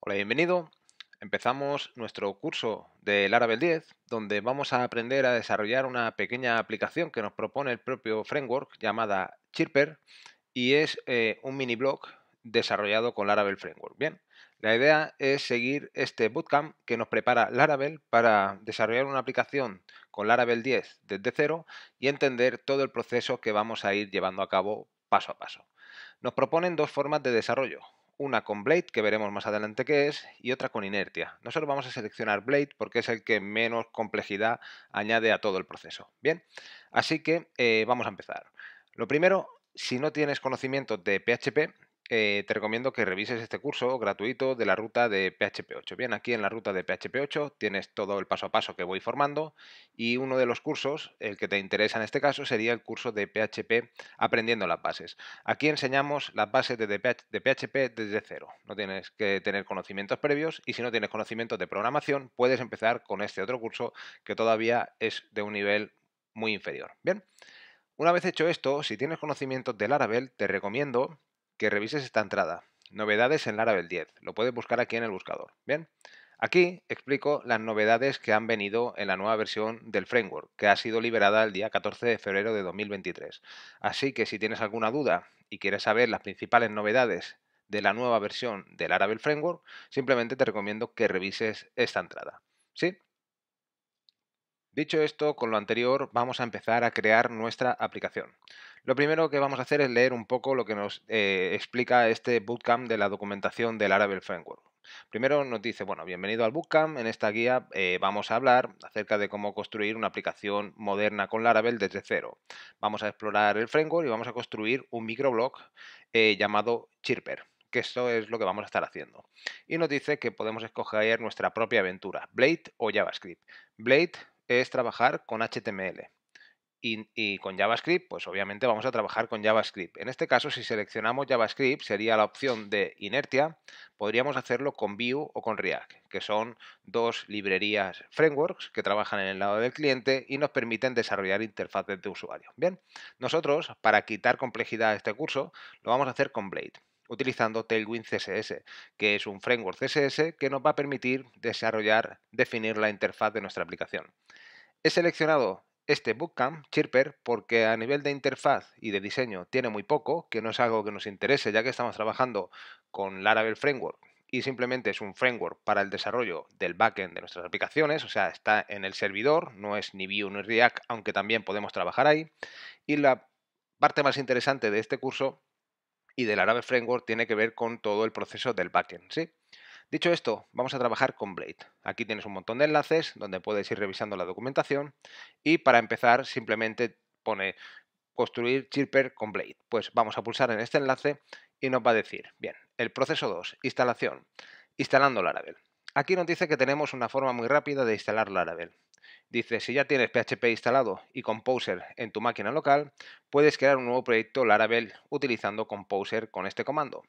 Hola, bienvenido. Empezamos nuestro curso de Laravel 10, donde vamos a aprender a desarrollar una pequeña aplicación que nos propone el propio framework llamada Chirper y es eh, un mini blog desarrollado con Laravel Framework. Bien, la idea es seguir este bootcamp que nos prepara Laravel para desarrollar una aplicación con Laravel 10 desde cero y entender todo el proceso que vamos a ir llevando a cabo paso a paso. Nos proponen dos formas de desarrollo, una con Blade, que veremos más adelante qué es, y otra con Inertia. Nosotros vamos a seleccionar Blade porque es el que menos complejidad añade a todo el proceso. Bien, así que eh, vamos a empezar. Lo primero, si no tienes conocimiento de PHP, eh, te recomiendo que revises este curso gratuito de la ruta de PHP 8. Bien, aquí en la ruta de PHP 8 tienes todo el paso a paso que voy formando y uno de los cursos, el que te interesa en este caso, sería el curso de PHP aprendiendo las bases. Aquí enseñamos las bases de, de PHP desde cero. No tienes que tener conocimientos previos y si no tienes conocimientos de programación, puedes empezar con este otro curso que todavía es de un nivel muy inferior. Bien. Una vez hecho esto, si tienes conocimientos de Laravel, te recomiendo que revises esta entrada. Novedades en Laravel 10. Lo puedes buscar aquí en el buscador. Bien. Aquí explico las novedades que han venido en la nueva versión del framework, que ha sido liberada el día 14 de febrero de 2023. Así que si tienes alguna duda y quieres saber las principales novedades de la nueva versión del Laravel Framework, simplemente te recomiendo que revises esta entrada. ¿Sí? Dicho esto, con lo anterior vamos a empezar a crear nuestra aplicación. Lo primero que vamos a hacer es leer un poco lo que nos eh, explica este bootcamp de la documentación del Laravel Framework. Primero nos dice, bueno, bienvenido al Bootcamp. En esta guía eh, vamos a hablar acerca de cómo construir una aplicación moderna con Laravel desde cero. Vamos a explorar el framework y vamos a construir un microblog eh, llamado Chirper que eso es lo que vamos a estar haciendo. Y nos dice que podemos escoger nuestra propia aventura, Blade o JavaScript. Blade es trabajar con HTML. Y, con JavaScript, pues obviamente vamos a trabajar con JavaScript. En este caso, si seleccionamos JavaScript, sería la opción de inertia. Podríamos hacerlo con Vue o con React, que son dos librerías frameworks que trabajan en el lado del cliente y nos permiten desarrollar interfaces de usuario. Bien, nosotros, para quitar complejidad a este curso, lo vamos a hacer con Blade utilizando Tailwind CSS, que es un framework CSS que nos va a permitir desarrollar, definir la interfaz de nuestra aplicación. He seleccionado este Bootcamp Chirper porque a nivel de interfaz y de diseño tiene muy poco, que no es algo que nos interese ya que estamos trabajando con Laravel Framework y simplemente es un framework para el desarrollo del backend de nuestras aplicaciones, o sea, está en el servidor, no es ni Vue ni React, aunque también podemos trabajar ahí. Y la parte más interesante de este curso y del Laravel Framework tiene que ver con todo el proceso del backend, ¿sí? Dicho esto, vamos a trabajar con Blade. Aquí tienes un montón de enlaces donde puedes ir revisando la documentación y para empezar simplemente pone construir Chirper con Blade. Pues vamos a pulsar en este enlace y nos va a decir, bien, el proceso 2, instalación, instalando Laravel. Aquí nos dice que tenemos una forma muy rápida de instalar Laravel. Dice, si ya tienes PHP instalado y Composer en tu máquina local, puedes crear un nuevo proyecto Laravel utilizando Composer con este comando.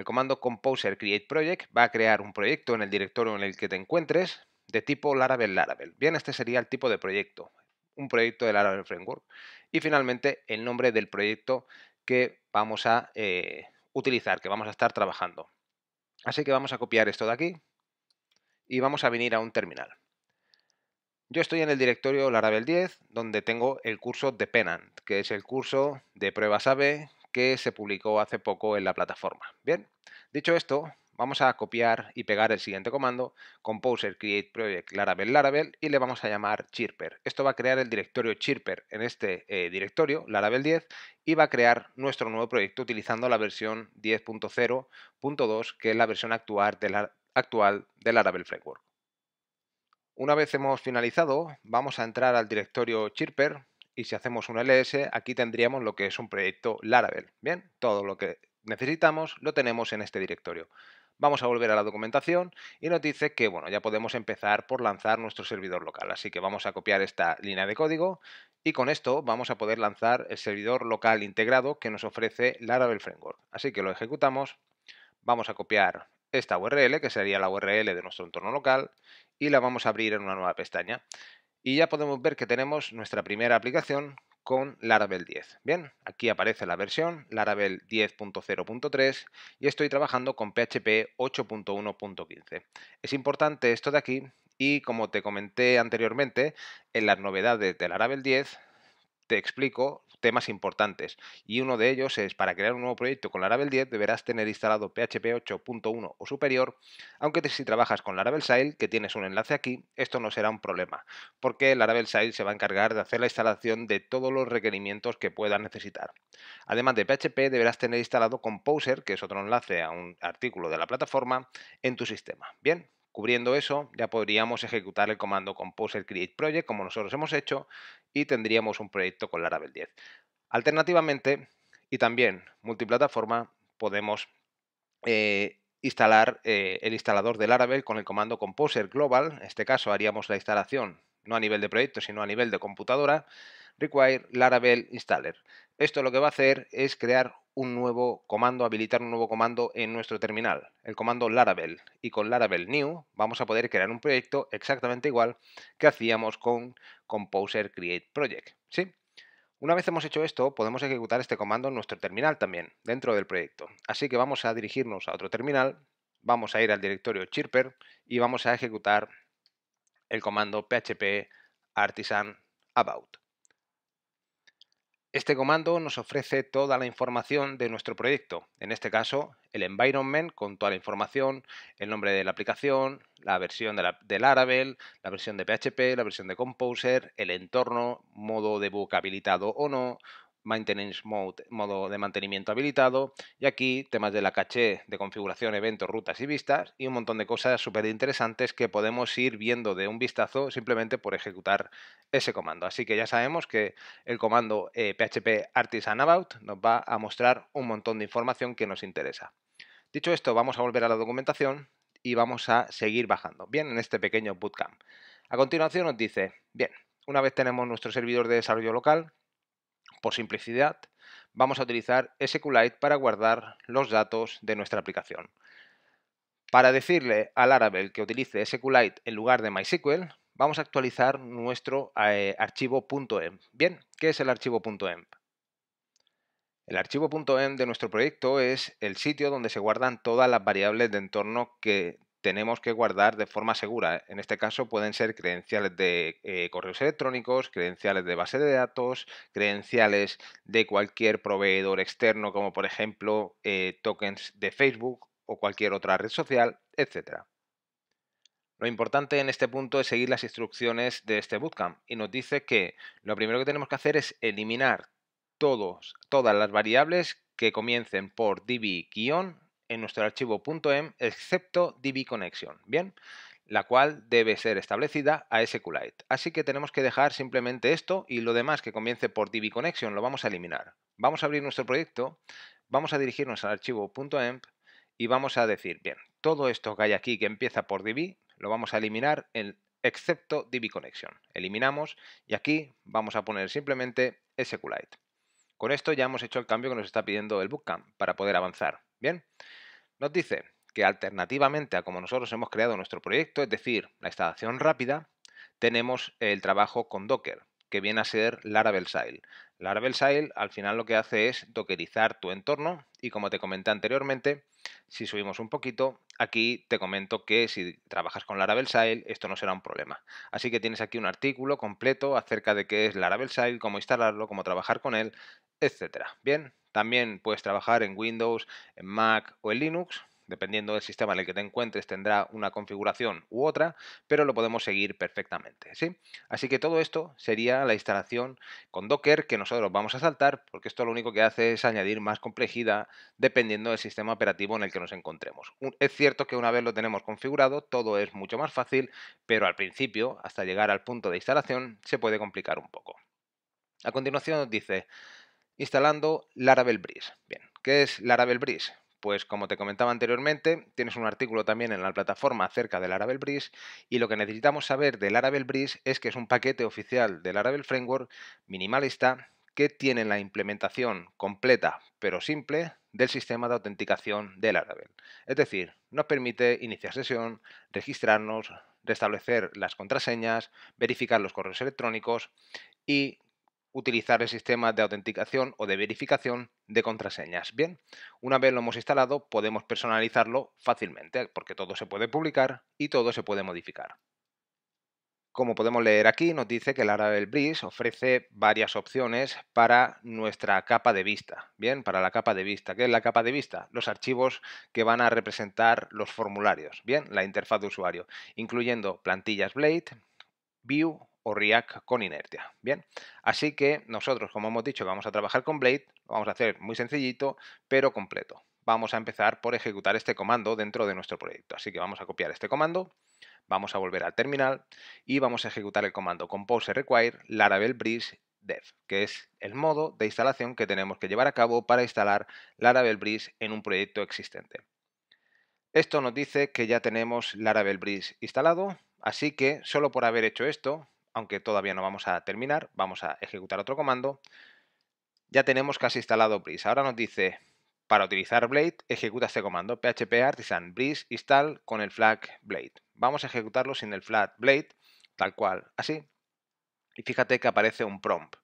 El comando Composer Create Project va a crear un proyecto en el directorio en el que te encuentres de tipo Laravel Laravel. Bien, este sería el tipo de proyecto, un proyecto de Laravel Framework. Y finalmente, el nombre del proyecto que vamos a eh, utilizar, que vamos a estar trabajando. Así que vamos a copiar esto de aquí y vamos a venir a un terminal. Yo estoy en el directorio Laravel 10, donde tengo el curso de Penant, que es el curso de pruebas AB que se publicó hace poco en la plataforma. Bien, dicho esto, vamos a copiar y pegar el siguiente comando, composer create project laravel laravel, y le vamos a llamar chirper. Esto va a crear el directorio chirper en este eh, directorio, laravel 10, y va a crear nuestro nuevo proyecto utilizando la versión 10.0.2, que es la versión actual, de actual del laravel framework. Una vez hemos finalizado, vamos a entrar al directorio chirper, y si hacemos un ls, aquí tendríamos lo que es un proyecto Laravel. Bien, todo lo que necesitamos lo tenemos en este directorio. Vamos a volver a la documentación y nos dice que bueno, ya podemos empezar por lanzar nuestro servidor local. Así que vamos a copiar esta línea de código y con esto vamos a poder lanzar el servidor local integrado que nos ofrece Laravel Framework. Así que lo ejecutamos, vamos a copiar esta URL, que sería la URL de nuestro entorno local, y la vamos a abrir en una nueva pestaña. Y ya podemos ver que tenemos nuestra primera aplicación con Laravel 10. Bien, aquí aparece la versión Laravel 10.0.3 y estoy trabajando con PHP 8.1.15. Es importante esto de aquí y como te comenté anteriormente, en las novedades de Laravel 10 te explico temas importantes, y uno de ellos es para crear un nuevo proyecto con Laravel 10 deberás tener instalado PHP 8.1 o superior, aunque si trabajas con Laravel Sail, que tienes un enlace aquí, esto no será un problema, porque Laravel Sail se va a encargar de hacer la instalación de todos los requerimientos que puedas necesitar. Además de PHP deberás tener instalado Composer, que es otro enlace a un artículo de la plataforma, en tu sistema. Bien, cubriendo eso, ya podríamos ejecutar el comando composer create project como nosotros hemos hecho y tendríamos un proyecto con Laravel 10. Alternativamente, y también multiplataforma, podemos eh, instalar eh, el instalador de Laravel con el comando Composer Global. En este caso haríamos la instalación no a nivel de proyecto, sino a nivel de computadora, require Laravel installer. Esto lo que va a hacer es crear un nuevo comando, habilitar un nuevo comando en nuestro terminal, el comando Laravel. Y con Laravel New vamos a poder crear un proyecto exactamente igual que hacíamos con Composer Create Project. ¿sí? Una vez hemos hecho esto, podemos ejecutar este comando en nuestro terminal también, dentro del proyecto. Así que vamos a dirigirnos a otro terminal, vamos a ir al directorio Chirper y vamos a ejecutar el comando php artisan about. Este comando nos ofrece toda la información de nuestro proyecto, en este caso el environment con toda la información, el nombre de la aplicación, la versión del la, la versión de PHP, la versión de Composer, el entorno, modo de habilitado o no, Maintenance Mode, modo de mantenimiento habilitado, y aquí temas de la caché, de configuración, eventos, rutas y vistas, y un montón de cosas súper interesantes que podemos ir viendo de un vistazo simplemente por ejecutar ese comando. Así que ya sabemos que el comando PHP eh, Artisan About nos va a mostrar un montón de información que nos interesa. Dicho esto, vamos a volver a la documentación y vamos a seguir bajando, bien, en este pequeño bootcamp. A continuación nos dice, bien, una vez tenemos nuestro servidor de desarrollo local, por simplicidad, vamos a utilizar SQLite para guardar los datos de nuestra aplicación. Para decirle al Laravel que utilice SQLite en lugar de MySQL, vamos a actualizar nuestro eh, archivo .env. Bien, ¿qué es el archivo .env? El archivo .env de nuestro proyecto es el sitio donde se guardan todas las variables de entorno que tenemos que guardar de forma segura. ¿eh? En este caso pueden ser credenciales de eh, correos electrónicos, credenciales de base de datos, credenciales de cualquier proveedor externo, como por ejemplo eh, tokens de Facebook o cualquier otra red social, etc. Lo importante en este punto es seguir las instrucciones de este bootcamp y nos dice que lo primero que tenemos que hacer es eliminar todos, todas las variables que comiencen por db en nuestro archivo .em excepto DB connection, ¿bien? La cual debe ser establecida a SQLite. Así que tenemos que dejar simplemente esto y lo demás que comience por DB connection lo vamos a eliminar. Vamos a abrir nuestro proyecto, vamos a dirigirnos al archivo .env em y vamos a decir, bien, todo esto que hay aquí que empieza por DB lo vamos a eliminar en excepto DB Connection. Eliminamos y aquí vamos a poner simplemente SQLite. Con esto ya hemos hecho el cambio que nos está pidiendo el Bootcamp para poder avanzar. Bien, nos dice que alternativamente a como nosotros hemos creado nuestro proyecto, es decir, la instalación rápida, tenemos el trabajo con Docker, que viene a ser Laravel Sail. Laravel SAIL al final lo que hace es dockerizar tu entorno y como te comenté anteriormente, si subimos un poquito, aquí te comento que si trabajas con Laravel SAIL esto no será un problema. Así que tienes aquí un artículo completo acerca de qué es Laravel SAIL, cómo instalarlo, cómo trabajar con él, etcétera. Bien, también puedes trabajar en Windows, en Mac o en Linux, Dependiendo del sistema en el que te encuentres tendrá una configuración u otra, pero lo podemos seguir perfectamente. ¿sí? Así que todo esto sería la instalación con Docker que nosotros vamos a saltar porque esto lo único que hace es añadir más complejidad dependiendo del sistema operativo en el que nos encontremos. Es cierto que una vez lo tenemos configurado todo es mucho más fácil, pero al principio, hasta llegar al punto de instalación, se puede complicar un poco. A continuación nos dice instalando Laravel Breeze. Bien, ¿qué es Laravel Breeze? Pues como te comentaba anteriormente, tienes un artículo también en la plataforma acerca del Laravel Bridge y lo que necesitamos saber del Laravel Bridge es que es un paquete oficial del Arabel Framework minimalista que tiene la implementación completa pero simple del sistema de autenticación del Laravel. Es decir, nos permite iniciar sesión, registrarnos, restablecer las contraseñas, verificar los correos electrónicos y utilizar el sistema de autenticación o de verificación de contraseñas. Bien, una vez lo hemos instalado podemos personalizarlo fácilmente porque todo se puede publicar y todo se puede modificar. Como podemos leer aquí, nos dice que Laravel Breeze ofrece varias opciones para nuestra capa de vista. Bien, para la capa de vista. ¿Qué es la capa de vista? Los archivos que van a representar los formularios. Bien, la interfaz de usuario, incluyendo plantillas Blade, View, o React con inertia. Bien, así que nosotros, como hemos dicho, vamos a trabajar con Blade, vamos a hacer muy sencillito, pero completo. Vamos a empezar por ejecutar este comando dentro de nuestro proyecto. Así que vamos a copiar este comando, vamos a volver al terminal y vamos a ejecutar el comando compose require laravel bridge dev, que es el modo de instalación que tenemos que llevar a cabo para instalar laravel bridge en un proyecto existente. Esto nos dice que ya tenemos laravel bridge instalado, así que solo por haber hecho esto aunque todavía no vamos a terminar, vamos a ejecutar otro comando. Ya tenemos casi instalado Breeze. Ahora nos dice, para utilizar Blade, ejecuta este comando, php artisan breeze install con el flag blade. Vamos a ejecutarlo sin el flag blade, tal cual, así. Y fíjate que aparece un prompt.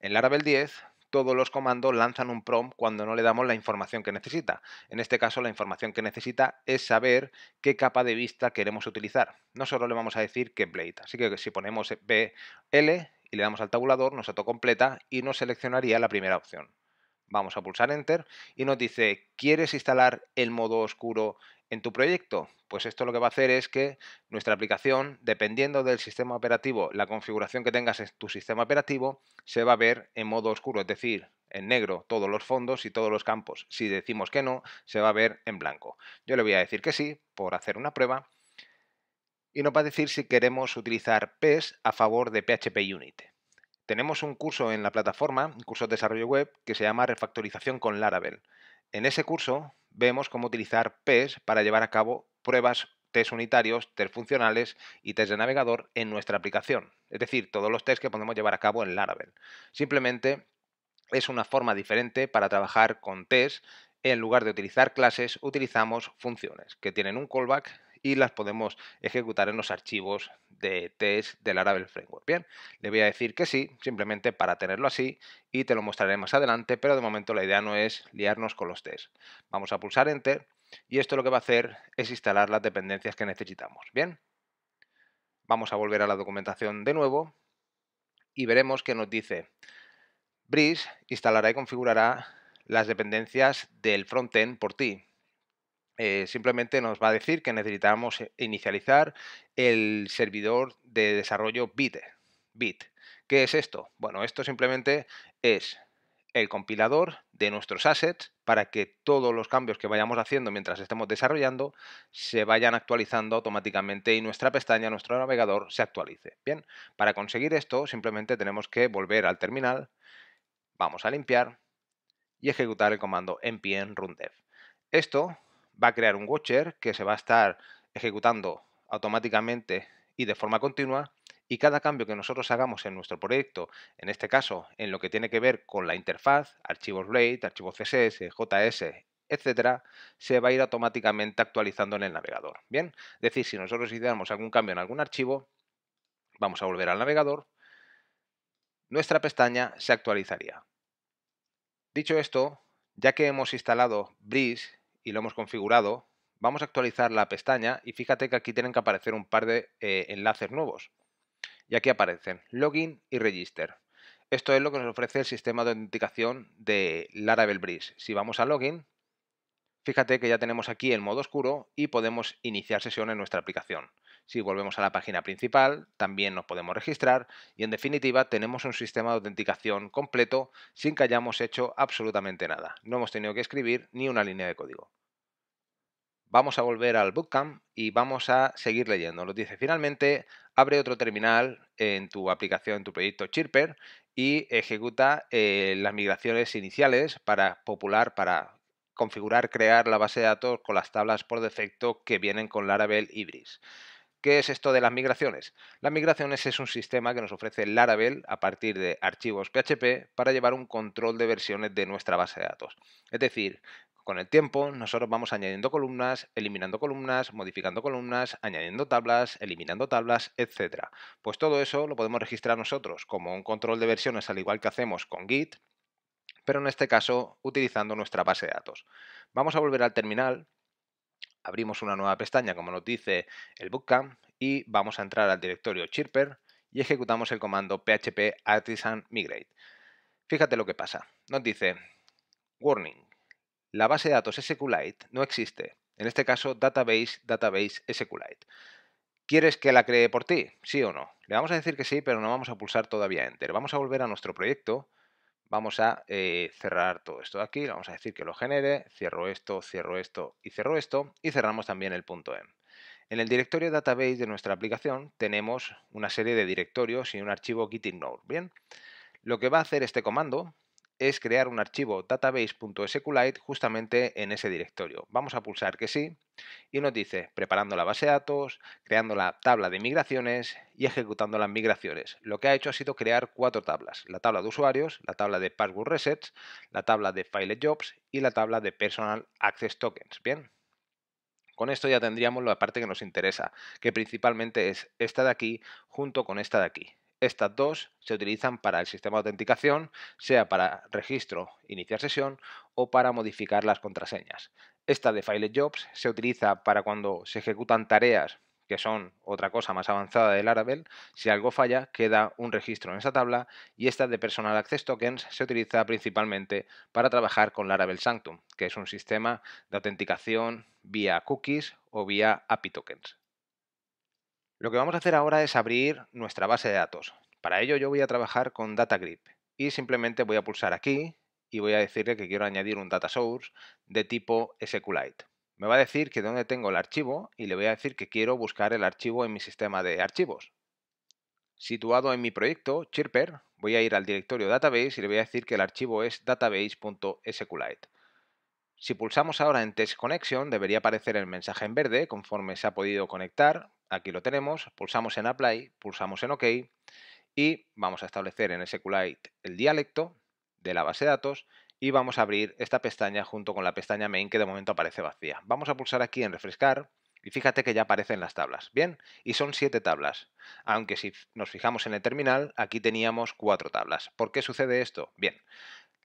En Laravel 10 todos los comandos lanzan un prompt cuando no le damos la información que necesita. En este caso, la información que necesita es saber qué capa de vista queremos utilizar. No solo le vamos a decir que blade. Así que si ponemos BL y le damos al tabulador, nos auto completa y nos seleccionaría la primera opción. Vamos a pulsar Enter y nos dice, ¿quieres instalar el modo oscuro en tu proyecto? Pues esto lo que va a hacer es que nuestra aplicación, dependiendo del sistema operativo, la configuración que tengas en tu sistema operativo, se va a ver en modo oscuro, es decir, en negro todos los fondos y todos los campos. Si decimos que no, se va a ver en blanco. Yo le voy a decir que sí, por hacer una prueba, y nos va a decir si queremos utilizar PES a favor de PHP Unit. Tenemos un curso en la plataforma, un curso de desarrollo web, que se llama Refactorización con Laravel. En ese curso vemos cómo utilizar PES para llevar a cabo pruebas, test unitarios, test funcionales y test de navegador en nuestra aplicación. Es decir, todos los tests que podemos llevar a cabo en Laravel. Simplemente es una forma diferente para trabajar con test. E en lugar de utilizar clases, utilizamos funciones que tienen un callback y las podemos ejecutar en los archivos de test del Laravel Framework. Bien, le voy a decir que sí, simplemente para tenerlo así y te lo mostraré más adelante, pero de momento la idea no es liarnos con los test. Vamos a pulsar Enter y esto lo que va a hacer es instalar las dependencias que necesitamos. Bien, vamos a volver a la documentación de nuevo y veremos que nos dice Breeze instalará y configurará las dependencias del frontend por ti. Eh, simplemente nos va a decir que necesitamos eh, inicializar el servidor de desarrollo Bit. Bit. ¿Qué es esto? Bueno, esto simplemente es el compilador de nuestros assets para que todos los cambios que vayamos haciendo mientras estemos desarrollando se vayan actualizando automáticamente y nuestra pestaña, nuestro navegador se actualice. Bien, para conseguir esto simplemente tenemos que volver al terminal, vamos a limpiar y ejecutar el comando npm rundev. Esto va a crear un watcher que se va a estar ejecutando automáticamente y de forma continua y cada cambio que nosotros hagamos en nuestro proyecto, en este caso en lo que tiene que ver con la interfaz, archivos Blade, archivos CSS, JS, etcétera, se va a ir automáticamente actualizando en el navegador. Bien, es decir, si nosotros hiciéramos algún cambio en algún archivo, vamos a volver al navegador, nuestra pestaña se actualizaría. Dicho esto, ya que hemos instalado Breeze y lo hemos configurado, vamos a actualizar la pestaña y fíjate que aquí tienen que aparecer un par de eh, enlaces nuevos. Y aquí aparecen Login y Register. Esto es lo que nos ofrece el sistema de autenticación de Laravel Bridge. Si vamos a Login, fíjate que ya tenemos aquí el modo oscuro y podemos iniciar sesión en nuestra aplicación. Si volvemos a la página principal, también nos podemos registrar y en definitiva tenemos un sistema de autenticación completo sin que hayamos hecho absolutamente nada. No hemos tenido que escribir ni una línea de código. Vamos a volver al Bootcamp y vamos a seguir leyendo. Nos dice finalmente, abre otro terminal en tu aplicación, en tu proyecto Chirper y ejecuta eh, las migraciones iniciales para popular, para configurar, crear la base de datos con las tablas por defecto que vienen con Laravel Ibris. ¿Qué es esto de las migraciones? Las migraciones es un sistema que nos ofrece Laravel a partir de archivos PHP para llevar un control de versiones de nuestra base de datos. Es decir, con el tiempo nosotros vamos añadiendo columnas, eliminando columnas, modificando columnas, añadiendo tablas, eliminando tablas, etc. Pues todo eso lo podemos registrar nosotros como un control de versiones al igual que hacemos con Git, pero en este caso utilizando nuestra base de datos. Vamos a volver al terminal abrimos una nueva pestaña como nos dice el Bootcamp y vamos a entrar al directorio Chirper y ejecutamos el comando php artisan migrate. Fíjate lo que pasa. Nos dice, warning, la base de datos SQLite no existe. En este caso, database, database SQLite. ¿Quieres que la cree por ti? ¿Sí o no? Le vamos a decir que sí, pero no vamos a pulsar todavía Enter. Vamos a volver a nuestro proyecto Vamos a eh, cerrar todo esto de aquí, vamos a decir que lo genere, cierro esto, cierro esto y cierro esto y cerramos también el punto m. Em. En el directorio database de nuestra aplicación tenemos una serie de directorios y un archivo gitignore. Bien, lo que va a hacer este comando es crear un archivo database.sqlite justamente en ese directorio. Vamos a pulsar que sí y nos dice preparando la base de datos, creando la tabla de migraciones y ejecutando las migraciones. Lo que ha hecho ha sido crear cuatro tablas, la tabla de usuarios, la tabla de password resets, la tabla de file jobs y la tabla de personal access tokens. Bien. Con esto ya tendríamos la parte que nos interesa, que principalmente es esta de aquí junto con esta de aquí. Estas dos se utilizan para el sistema de autenticación, sea para registro, iniciar sesión o para modificar las contraseñas. Esta de File Jobs se utiliza para cuando se ejecutan tareas que son otra cosa más avanzada del Laravel, si algo falla, queda un registro en esa tabla y esta de Personal Access Tokens se utiliza principalmente para trabajar con Laravel Sanctum, que es un sistema de autenticación vía cookies o vía API tokens. Lo que vamos a hacer ahora es abrir nuestra base de datos. Para ello yo voy a trabajar con DataGrip y simplemente voy a pulsar aquí y voy a decirle que quiero añadir un data source de tipo SQLite. Me va a decir que dónde tengo el archivo y le voy a decir que quiero buscar el archivo en mi sistema de archivos. Situado en mi proyecto, Chirper, voy a ir al directorio database y le voy a decir que el archivo es database.sqlite. Si pulsamos ahora en Test Connection debería aparecer el mensaje en verde conforme se ha podido conectar. Aquí lo tenemos, pulsamos en Apply, pulsamos en OK y vamos a establecer en SQLite el dialecto de la base de datos y vamos a abrir esta pestaña junto con la pestaña Main que de momento aparece vacía. Vamos a pulsar aquí en Refrescar y fíjate que ya aparecen las tablas, ¿bien? Y son siete tablas, aunque si nos fijamos en el terminal, aquí teníamos cuatro tablas. ¿Por qué sucede esto? Bien,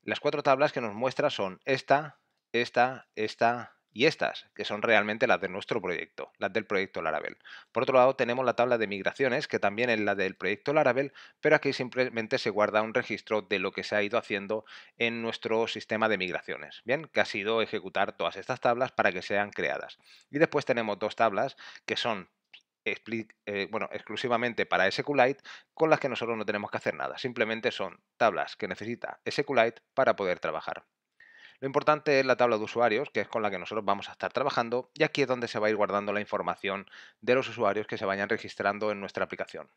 las cuatro tablas que nos muestra son esta, esta, esta y estas, que son realmente las de nuestro proyecto, las del proyecto Laravel. Por otro lado, tenemos la tabla de migraciones, que también es la del proyecto Laravel, pero aquí simplemente se guarda un registro de lo que se ha ido haciendo en nuestro sistema de migraciones, ¿bien? Que ha sido ejecutar todas estas tablas para que sean creadas. Y después tenemos dos tablas que son eh, bueno, exclusivamente para SQLite, con las que nosotros no tenemos que hacer nada. Simplemente son tablas que necesita SQLite para poder trabajar. Lo importante es la tabla de usuarios, que es con la que nosotros vamos a estar trabajando, y aquí es donde se va a ir guardando la información de los usuarios que se vayan registrando en nuestra aplicación.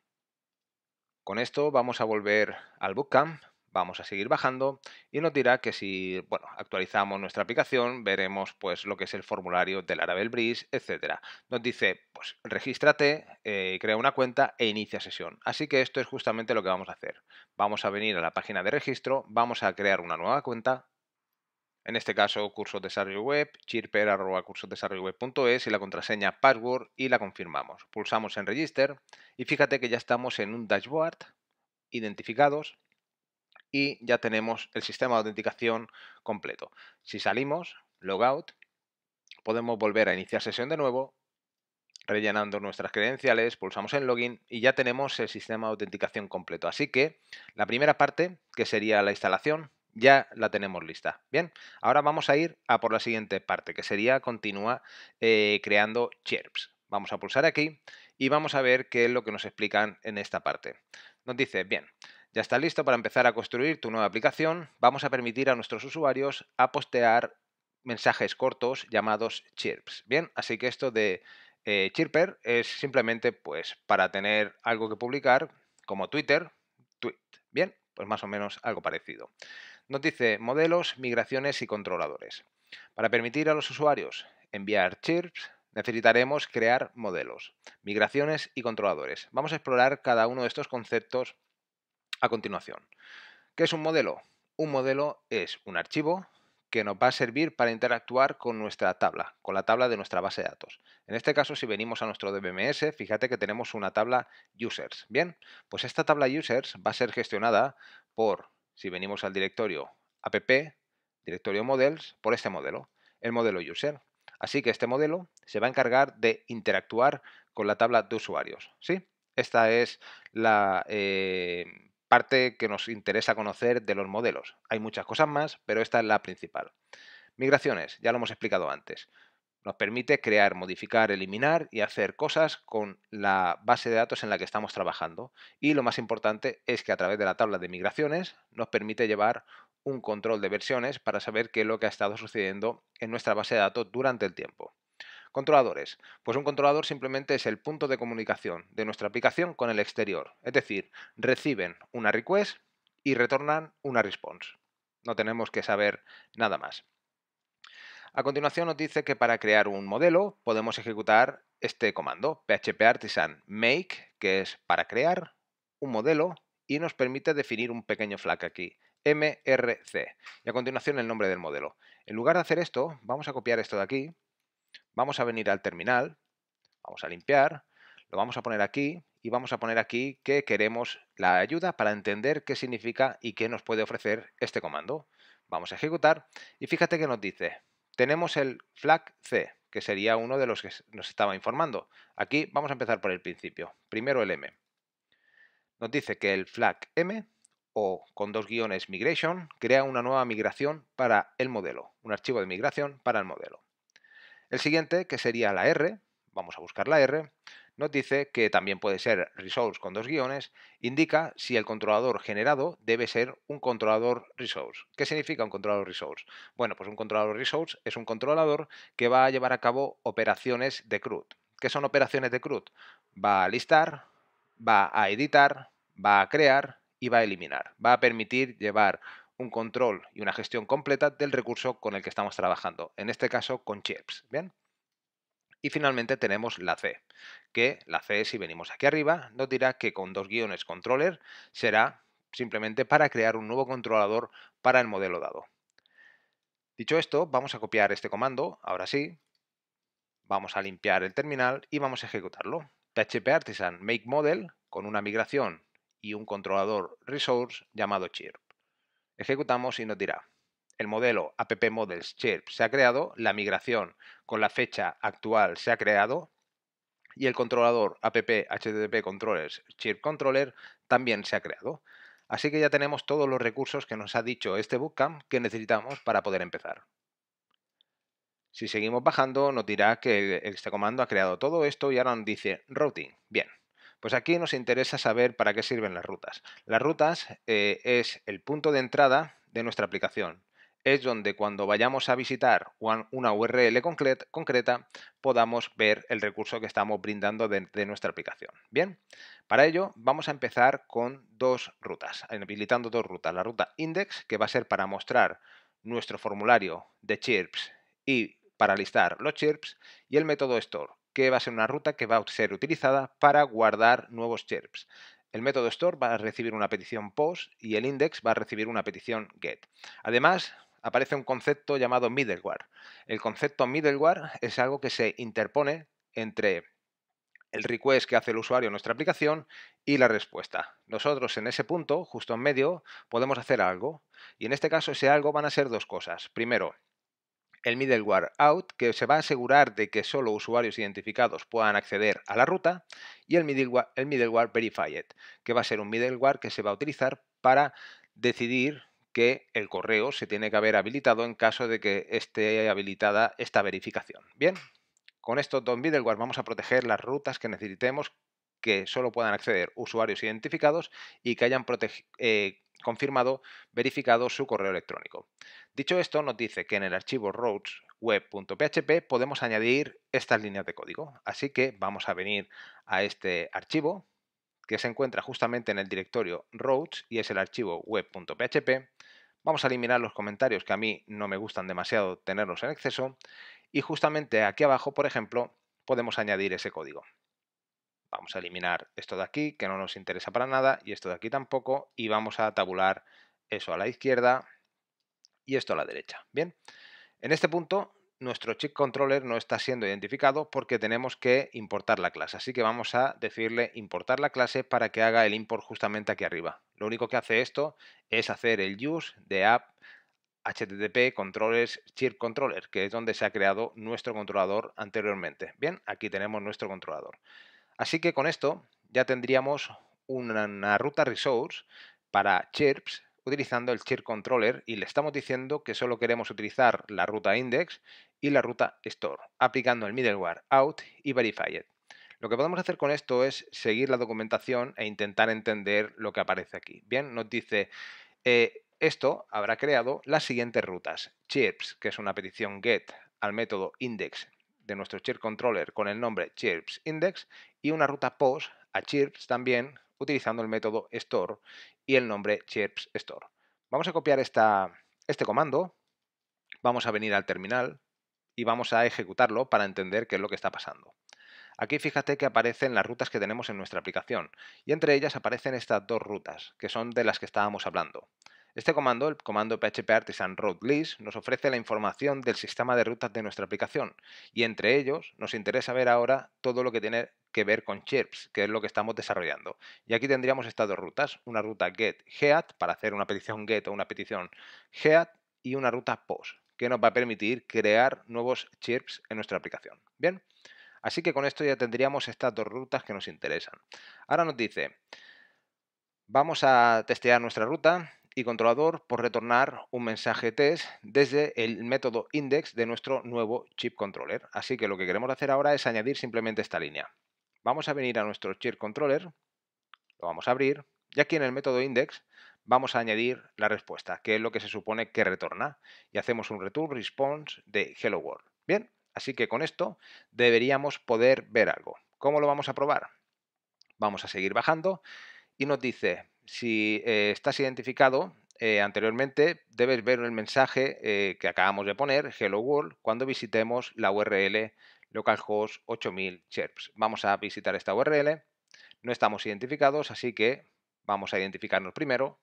Con esto vamos a volver al Bootcamp, vamos a seguir bajando y nos dirá que si bueno, actualizamos nuestra aplicación veremos pues lo que es el formulario del Laravel Breeze, etcétera. Nos dice pues regístrate, eh, crea una cuenta e inicia sesión. Así que esto es justamente lo que vamos a hacer. Vamos a venir a la página de registro, vamos a crear una nueva cuenta en este caso cursos desarrollo web, chirper web.es y la contraseña password y la confirmamos. Pulsamos en register y fíjate que ya estamos en un dashboard, identificados y ya tenemos el sistema de autenticación completo. Si salimos, logout, podemos volver a iniciar sesión de nuevo rellenando nuestras credenciales, pulsamos en login y ya tenemos el sistema de autenticación completo. Así que la primera parte, que sería la instalación, ya la tenemos lista. Bien, ahora vamos a ir a por la siguiente parte, que sería continúa eh, creando chirps. Vamos a pulsar aquí y vamos a ver qué es lo que nos explican en esta parte. Nos dice, bien, ya está listo para empezar a construir tu nueva aplicación. Vamos a permitir a nuestros usuarios a postear mensajes cortos llamados chirps. Bien, así que esto de eh, chirper es simplemente pues para tener algo que publicar como Twitter, tweet. Bien, pues más o menos algo parecido. Nos dice modelos, migraciones y controladores. Para permitir a los usuarios enviar chips, necesitaremos crear modelos, migraciones y controladores. Vamos a explorar cada uno de estos conceptos a continuación. ¿Qué es un modelo? Un modelo es un archivo que nos va a servir para interactuar con nuestra tabla, con la tabla de nuestra base de datos. En este caso, si venimos a nuestro DBMS, fíjate que tenemos una tabla users. Bien, pues esta tabla users va a ser gestionada por si venimos al directorio app, directorio models, por este modelo, el modelo user. Así que este modelo se va a encargar de interactuar con la tabla de usuarios. ¿sí? Esta es la eh, parte que nos interesa conocer de los modelos. Hay muchas cosas más, pero esta es la principal. Migraciones, ya lo hemos explicado antes. Nos permite crear, modificar, eliminar y hacer cosas con la base de datos en la que estamos trabajando. Y lo más importante es que a través de la tabla de migraciones nos permite llevar un control de versiones para saber qué es lo que ha estado sucediendo en nuestra base de datos durante el tiempo. Controladores. Pues un controlador simplemente es el punto de comunicación de nuestra aplicación con el exterior. Es decir, reciben una request y retornan una response. No tenemos que saber nada más. A continuación nos dice que para crear un modelo podemos ejecutar este comando, php artisan make, que es para crear un modelo y nos permite definir un pequeño flag aquí, mrc, y a continuación el nombre del modelo. En lugar de hacer esto, vamos a copiar esto de aquí, vamos a venir al terminal, vamos a limpiar, lo vamos a poner aquí y vamos a poner aquí que queremos la ayuda para entender qué significa y qué nos puede ofrecer este comando. Vamos a ejecutar y fíjate que nos dice tenemos el flag C, que sería uno de los que nos estaba informando. Aquí vamos a empezar por el principio. Primero el M. Nos dice que el flag M, o con dos guiones migration, crea una nueva migración para el modelo, un archivo de migración para el modelo. El siguiente, que sería la R, vamos a buscar la R, nos dice que también puede ser resource con dos guiones, indica si el controlador generado debe ser un controlador resource. ¿Qué significa un controlador resource? Bueno, pues un controlador resource es un controlador que va a llevar a cabo operaciones de CRUD. ¿Qué son operaciones de CRUD? Va a listar, va a editar, va a crear y va a eliminar. Va a permitir llevar un control y una gestión completa del recurso con el que estamos trabajando, en este caso con chips. ¿Bien? Y finalmente tenemos la C que la C, si venimos aquí arriba, nos dirá que con dos guiones controller será simplemente para crear un nuevo controlador para el modelo dado. Dicho esto, vamos a copiar este comando, ahora sí, vamos a limpiar el terminal y vamos a ejecutarlo. PHP Artisan make model con una migración y un controlador resource llamado chirp. Ejecutamos y nos dirá, el modelo app models chirp se ha creado, la migración con la fecha actual se ha creado, y el controlador app http controllers chip controller también se ha creado. Así que ya tenemos todos los recursos que nos ha dicho este bootcamp que necesitamos para poder empezar. Si seguimos bajando nos dirá que este comando ha creado todo esto y ahora nos dice routing. Bien, pues aquí nos interesa saber para qué sirven las rutas. Las rutas eh, es el punto de entrada de nuestra aplicación es donde cuando vayamos a visitar una URL concreta podamos ver el recurso que estamos brindando de, nuestra aplicación. Bien, para ello vamos a empezar con dos rutas, habilitando dos rutas. La ruta index, que va a ser para mostrar nuestro formulario de chirps y para listar los chirps, y el método store, que va a ser una ruta que va a ser utilizada para guardar nuevos chirps. El método store va a recibir una petición post y el index va a recibir una petición get. Además, aparece un concepto llamado middleware. El concepto middleware es algo que se interpone entre el request que hace el usuario en nuestra aplicación y la respuesta. Nosotros en ese punto, justo en medio, podemos hacer algo. Y en este caso ese algo van a ser dos cosas. Primero, el middleware out, que se va a asegurar de que solo usuarios identificados puedan acceder a la ruta, y el middleware, el middleware verified, que va a ser un middleware que se va a utilizar para decidir que el correo se tiene que haber habilitado en caso de que esté habilitada esta verificación. Bien, con estos dos middleware vamos a proteger las rutas que necesitemos que solo puedan acceder usuarios identificados y que hayan eh, confirmado, verificado su correo electrónico. Dicho esto, nos dice que en el archivo roadsweb.php podemos añadir estas líneas de código. Así que vamos a venir a este archivo, que se encuentra justamente en el directorio Roads y es el archivo web.php. Vamos a eliminar los comentarios que a mí no me gustan demasiado tenerlos en exceso y justamente aquí abajo, por ejemplo, podemos añadir ese código. Vamos a eliminar esto de aquí, que no nos interesa para nada, y esto de aquí tampoco, y vamos a tabular eso a la izquierda y esto a la derecha. Bien, en este punto nuestro chip controller no está siendo identificado porque tenemos que importar la clase. Así que vamos a decirle importar la clase para que haga el import justamente aquí arriba. Lo único que hace esto es hacer el use de app http controllers chip controller, que es donde se ha creado nuestro controlador anteriormente. Bien, aquí tenemos nuestro controlador. Así que con esto ya tendríamos una, una ruta resource para chirps utilizando el Cheer controller y le estamos diciendo que solo queremos utilizar la ruta index y la ruta store, aplicando el middleware out y verify it. Lo que podemos hacer con esto es seguir la documentación e intentar entender lo que aparece aquí. Bien, nos dice, eh, esto habrá creado las siguientes rutas. Chirps, que es una petición get al método index de nuestro chirp controller con el nombre chirps index y una ruta post a chirps también utilizando el método store y el nombre chips store. Vamos a copiar esta, este comando, vamos a venir al terminal y vamos a ejecutarlo para entender qué es lo que está pasando. Aquí fíjate que aparecen las rutas que tenemos en nuestra aplicación y entre ellas aparecen estas dos rutas, que son de las que estábamos hablando. Este comando, el comando PHP Artisan List, nos ofrece la información del sistema de rutas de nuestra aplicación y entre ellos nos interesa ver ahora todo lo que tiene que ver con Chirps, que es lo que estamos desarrollando. Y aquí tendríamos estas dos rutas, una ruta get HEAD para hacer una petición GET o una petición HEAD y una ruta POST, que nos va a permitir crear nuevos Chirps en nuestra aplicación. Bien, así que con esto ya tendríamos estas dos rutas que nos interesan. Ahora nos dice, vamos a testear nuestra ruta, y controlador por retornar un mensaje test desde el método index de nuestro nuevo chip controller. Así que lo que queremos hacer ahora es añadir simplemente esta línea. Vamos a venir a nuestro chip controller, lo vamos a abrir y aquí en el método index vamos a añadir la respuesta, que es lo que se supone que retorna y hacemos un return response de hello world. Bien, así que con esto deberíamos poder ver algo. ¿Cómo lo vamos a probar? Vamos a seguir bajando y nos dice si eh, estás identificado eh, anteriormente, debes ver el mensaje eh, que acabamos de poner, Hello World, cuando visitemos la URL localhost 8000 chirps. Vamos a visitar esta URL. No estamos identificados, así que vamos a identificarnos primero.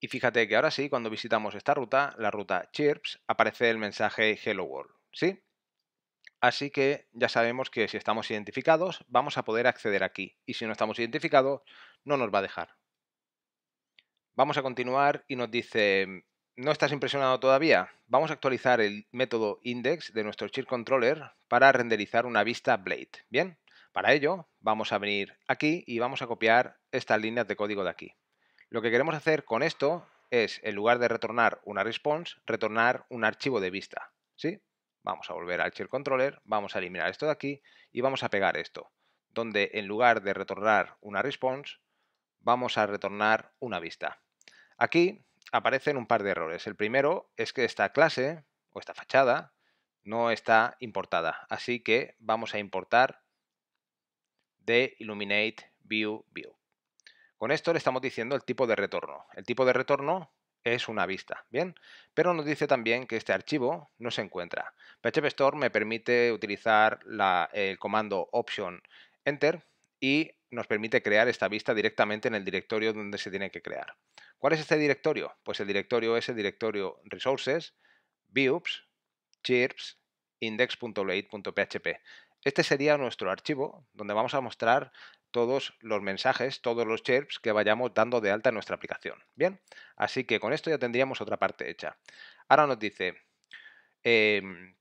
Y fíjate que ahora sí, cuando visitamos esta ruta, la ruta chirps, aparece el mensaje Hello World. ¿Sí? Así que ya sabemos que si estamos identificados, vamos a poder acceder aquí. Y si no estamos identificados, no nos va a dejar. Vamos a continuar y nos dice, ¿no estás impresionado todavía? Vamos a actualizar el método index de nuestro chip controller para renderizar una vista blade. Bien, para ello vamos a venir aquí y vamos a copiar estas líneas de código de aquí. Lo que queremos hacer con esto es, en lugar de retornar una response, retornar un archivo de vista. ¿Sí? Vamos a volver al controller, vamos a eliminar esto de aquí y vamos a pegar esto, donde en lugar de retornar una response, vamos a retornar una vista. Aquí aparecen un par de errores. El primero es que esta clase o esta fachada no está importada, así que vamos a importar de Illuminate View View. Con esto le estamos diciendo el tipo de retorno. El tipo de retorno es una vista, ¿bien? Pero nos dice también que este archivo no se encuentra. PHP Store me permite utilizar el comando Option Enter y nos permite crear esta vista directamente en el directorio donde se tiene que crear. ¿Cuál es este directorio? Pues el directorio es el directorio resources, views, chirps, index.blade.php. Este sería nuestro archivo donde vamos a mostrar todos los mensajes, todos los chirps que vayamos dando de alta en nuestra aplicación. Bien, así que con esto ya tendríamos otra parte hecha. Ahora nos dice, em,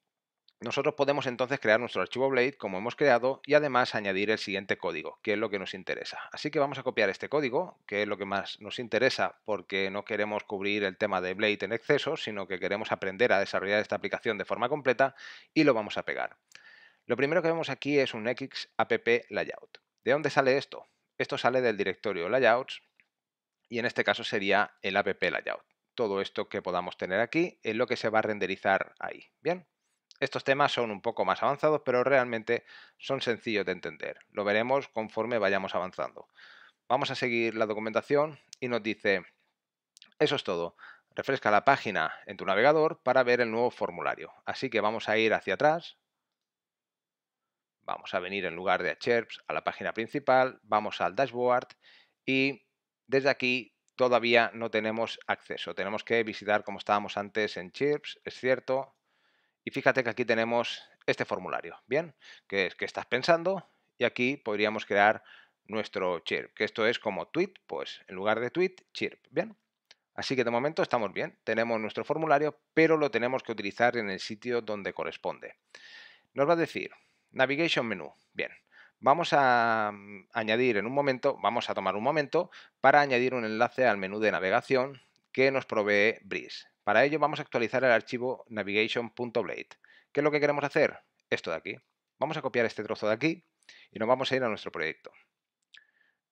nosotros podemos entonces crear nuestro archivo Blade como hemos creado y además añadir el siguiente código, que es lo que nos interesa. Así que vamos a copiar este código, que es lo que más nos interesa porque no queremos cubrir el tema de Blade en exceso, sino que queremos aprender a desarrollar esta aplicación de forma completa y lo vamos a pegar. Lo primero que vemos aquí es un xapp layout. ¿De dónde sale esto? Esto sale del directorio layouts y en este caso sería el app layout. Todo esto que podamos tener aquí es lo que se va a renderizar ahí. Bien, estos temas son un poco más avanzados, pero realmente son sencillos de entender. Lo veremos conforme vayamos avanzando. Vamos a seguir la documentación y nos dice, eso es todo. Refresca la página en tu navegador para ver el nuevo formulario. Así que vamos a ir hacia atrás. Vamos a venir en lugar de a Chirps a la página principal, vamos al dashboard y desde aquí todavía no tenemos acceso. Tenemos que visitar como estábamos antes en Chirps, es cierto, y fíjate que aquí tenemos este formulario, ¿bien? Que es que estás pensando y aquí podríamos crear nuestro chirp, que esto es como tweet, pues en lugar de tweet, chirp, ¿bien? Así que de momento estamos bien, tenemos nuestro formulario, pero lo tenemos que utilizar en el sitio donde corresponde. Nos va a decir Navigation Menu, bien. Vamos a mm, añadir en un momento, vamos a tomar un momento para añadir un enlace al menú de navegación que nos provee Breeze. Para ello vamos a actualizar el archivo navigation.blade. ¿Qué es lo que queremos hacer? Esto de aquí. Vamos a copiar este trozo de aquí y nos vamos a ir a nuestro proyecto.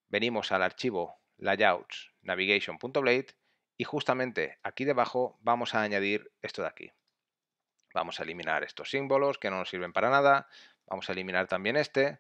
Venimos al archivo layouts navigation.blade y justamente aquí debajo vamos a añadir esto de aquí. Vamos a eliminar estos símbolos que no nos sirven para nada. Vamos a eliminar también este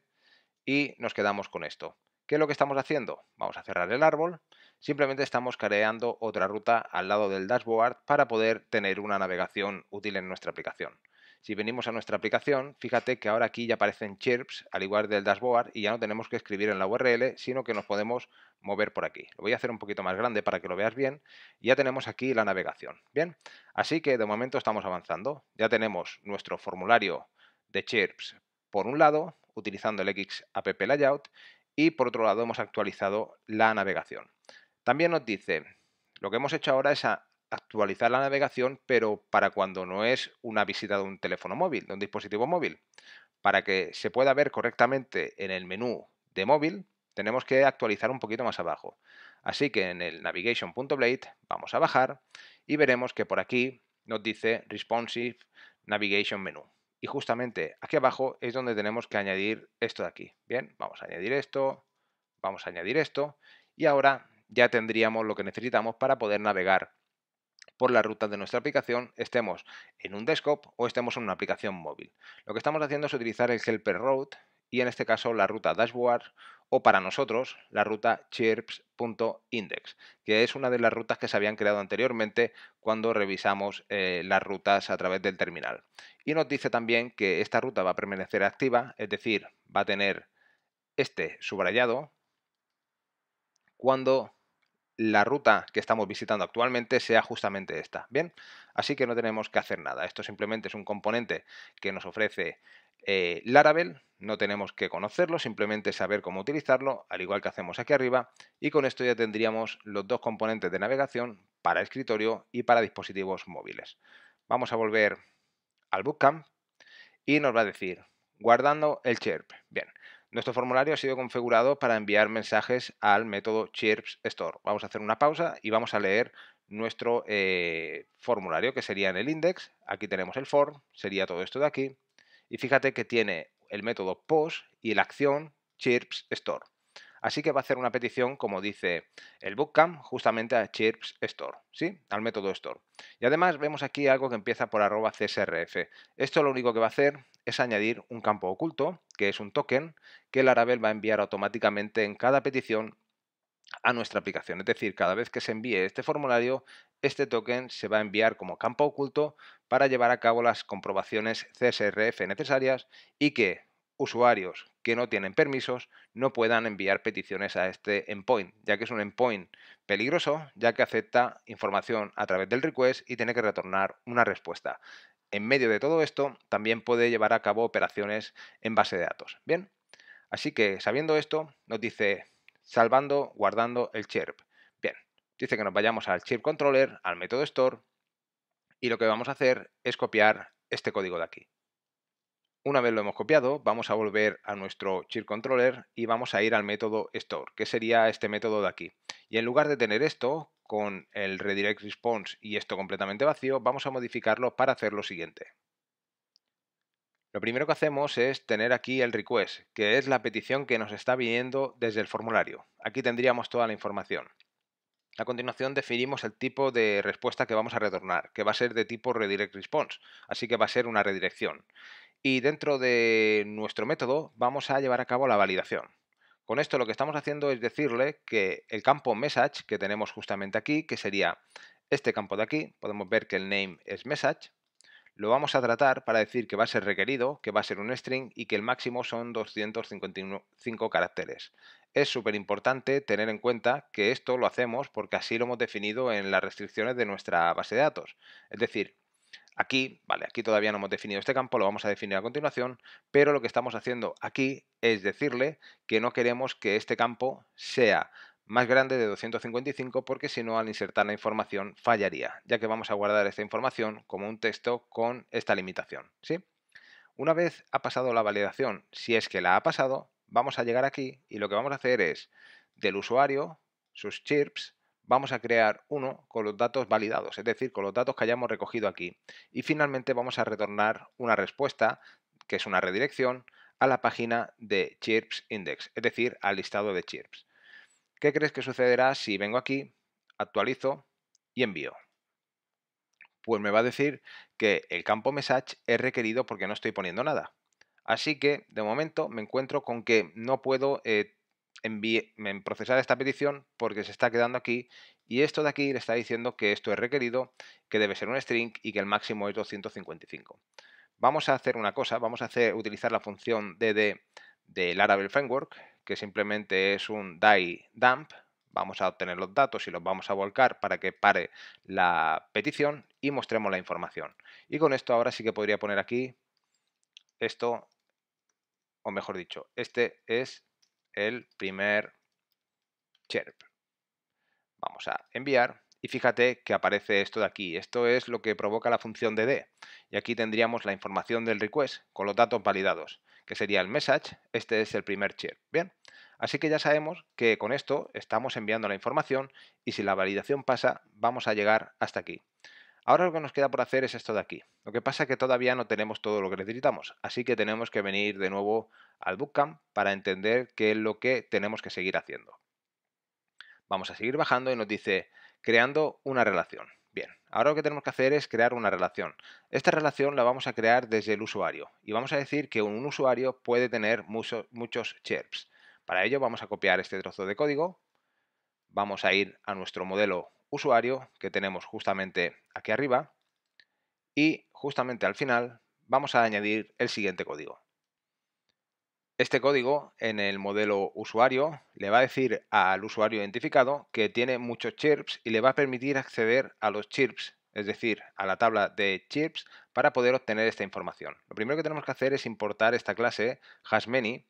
y nos quedamos con esto. ¿Qué es lo que estamos haciendo? Vamos a cerrar el árbol. Simplemente estamos creando otra ruta al lado del dashboard para poder tener una navegación útil en nuestra aplicación. Si venimos a nuestra aplicación, fíjate que ahora aquí ya aparecen chirps al igual del dashboard y ya no tenemos que escribir en la URL, sino que nos podemos mover por aquí. Lo voy a hacer un poquito más grande para que lo veas bien. Ya tenemos aquí la navegación. Bien, así que de momento estamos avanzando. Ya tenemos nuestro formulario de chirps por un lado, utilizando el XApp Layout, y por otro lado hemos actualizado la navegación. También nos dice, lo que hemos hecho ahora es actualizar la navegación, pero para cuando no es una visita de un teléfono móvil, de un dispositivo móvil. Para que se pueda ver correctamente en el menú de móvil, tenemos que actualizar un poquito más abajo. Así que en el navigation.blade vamos a bajar y veremos que por aquí nos dice responsive navigation menu. Y justamente aquí abajo es donde tenemos que añadir esto de aquí. Bien, vamos a añadir esto, vamos a añadir esto y ahora ya tendríamos lo que necesitamos para poder navegar por la ruta de nuestra aplicación, estemos en un desktop o estemos en una aplicación móvil. Lo que estamos haciendo es utilizar el helper route y en este caso la ruta dashboard o para nosotros la ruta chirps.index, que es una de las rutas que se habían creado anteriormente cuando revisamos eh, las rutas a través del terminal. Y nos dice también que esta ruta va a permanecer activa, es decir, va a tener este subrayado cuando la ruta que estamos visitando actualmente sea justamente esta. Bien, así que no tenemos que hacer nada. Esto simplemente es un componente que nos ofrece eh, Laravel. No tenemos que conocerlo, simplemente saber cómo utilizarlo, al igual que hacemos aquí arriba. Y con esto ya tendríamos los dos componentes de navegación para escritorio y para dispositivos móviles. Vamos a volver al Bootcamp y nos va a decir guardando el chirp. Bien, nuestro formulario ha sido configurado para enviar mensajes al método Chirps Store. Vamos a hacer una pausa y vamos a leer nuestro eh, formulario que sería en el index. Aquí tenemos el form, sería todo esto de aquí. Y fíjate que tiene el método post y la acción Chirps Store. Así que va a hacer una petición, como dice el Bootcamp, justamente a Chirps Store, ¿sí? Al método Store. Y además vemos aquí algo que empieza por arroba CSRF. Esto lo único que va a hacer es añadir un campo oculto, que es un token, que Laravel va a enviar automáticamente en cada petición a nuestra aplicación. Es decir, cada vez que se envíe este formulario, este token se va a enviar como campo oculto para llevar a cabo las comprobaciones CSRF necesarias y que usuarios que no tienen permisos no puedan enviar peticiones a este endpoint, ya que es un endpoint peligroso, ya que acepta información a través del request y tiene que retornar una respuesta. En medio de todo esto, también puede llevar a cabo operaciones en base de datos. Bien, así que sabiendo esto, nos dice salvando, guardando el chirp. Bien, dice que nos vayamos al chirp controller, al método store, y lo que vamos a hacer es copiar este código de aquí. Una vez lo hemos copiado, vamos a volver a nuestro chip Controller y vamos a ir al método store, que sería este método de aquí. Y en lugar de tener esto con el redirect response y esto completamente vacío, vamos a modificarlo para hacer lo siguiente. Lo primero que hacemos es tener aquí el request, que es la petición que nos está viniendo desde el formulario. Aquí tendríamos toda la información. A continuación definimos el tipo de respuesta que vamos a retornar, que va a ser de tipo redirect response, así que va a ser una redirección y dentro de nuestro método vamos a llevar a cabo la validación. Con esto lo que estamos haciendo es decirle que el campo message que tenemos justamente aquí, que sería este campo de aquí, podemos ver que el name es message, lo vamos a tratar para decir que va a ser requerido, que va a ser un string y que el máximo son 255 caracteres. Es súper importante tener en cuenta que esto lo hacemos porque así lo hemos definido en las restricciones de nuestra base de datos. Es decir, Aquí, vale, aquí todavía no hemos definido este campo, lo vamos a definir a continuación, pero lo que estamos haciendo aquí es decirle que no queremos que este campo sea más grande de 255 porque si no al insertar la información fallaría, ya que vamos a guardar esta información como un texto con esta limitación. ¿sí? Una vez ha pasado la validación, si es que la ha pasado, vamos a llegar aquí y lo que vamos a hacer es del usuario, sus chirps, vamos a crear uno con los datos validados, es decir, con los datos que hayamos recogido aquí. Y finalmente vamos a retornar una respuesta, que es una redirección, a la página de Chirps Index, es decir, al listado de Chirps. ¿Qué crees que sucederá si vengo aquí, actualizo y envío? Pues me va a decir que el campo message es requerido porque no estoy poniendo nada. Así que, de momento, me encuentro con que no puedo eh, en procesar esta petición porque se está quedando aquí y esto de aquí le está diciendo que esto es requerido, que debe ser un string y que el máximo es 255. Vamos a hacer una cosa, vamos a hacer, utilizar la función dd del Laravel Framework, que simplemente es un die dump, vamos a obtener los datos y los vamos a volcar para que pare la petición y mostremos la información. Y con esto ahora sí que podría poner aquí esto, o mejor dicho, este es el primer chirp. Vamos a enviar y fíjate que aparece esto de aquí. Esto es lo que provoca la función dd. Y aquí tendríamos la información del request con los datos validados, que sería el message. Este es el primer chirp. Bien, así que ya sabemos que con esto estamos enviando la información y si la validación pasa, vamos a llegar hasta aquí. Ahora lo que nos queda por hacer es esto de aquí. Lo que pasa es que todavía no tenemos todo lo que necesitamos, así que tenemos que venir de nuevo al Bootcamp para entender qué es lo que tenemos que seguir haciendo. Vamos a seguir bajando y nos dice creando una relación. Bien, ahora lo que tenemos que hacer es crear una relación. Esta relación la vamos a crear desde el usuario y vamos a decir que un usuario puede tener muchos chirps. Para ello vamos a copiar este trozo de código, vamos a ir a nuestro modelo usuario que tenemos justamente aquí arriba y justamente al final vamos a añadir el siguiente código. Este código en el modelo usuario le va a decir al usuario identificado que tiene muchos chirps y le va a permitir acceder a los chirps, es decir, a la tabla de chirps para poder obtener esta información. Lo primero que tenemos que hacer es importar esta clase HasMany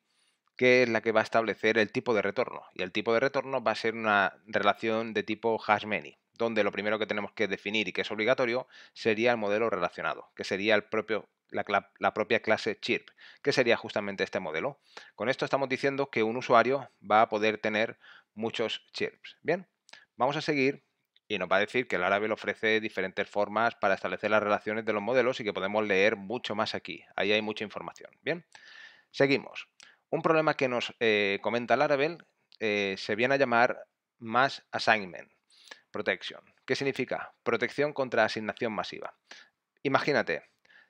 que es la que va a establecer el tipo de retorno. Y el tipo de retorno va a ser una relación de tipo hashMany, donde lo primero que tenemos que definir y que es obligatorio sería el modelo relacionado, que sería el propio la, propia clase chirp, que sería justamente este modelo. Con esto estamos diciendo que un usuario va a poder tener muchos chirps. Bien, vamos a seguir y nos va a decir que el Laravel ofrece diferentes formas para establecer las relaciones de los modelos y que podemos leer mucho más aquí. Ahí hay mucha información. Bien, seguimos. Un problema que nos eh, comenta Laravel eh, se viene a llamar Mass Assignment Protection. ¿Qué significa? Protección contra asignación masiva. Imagínate,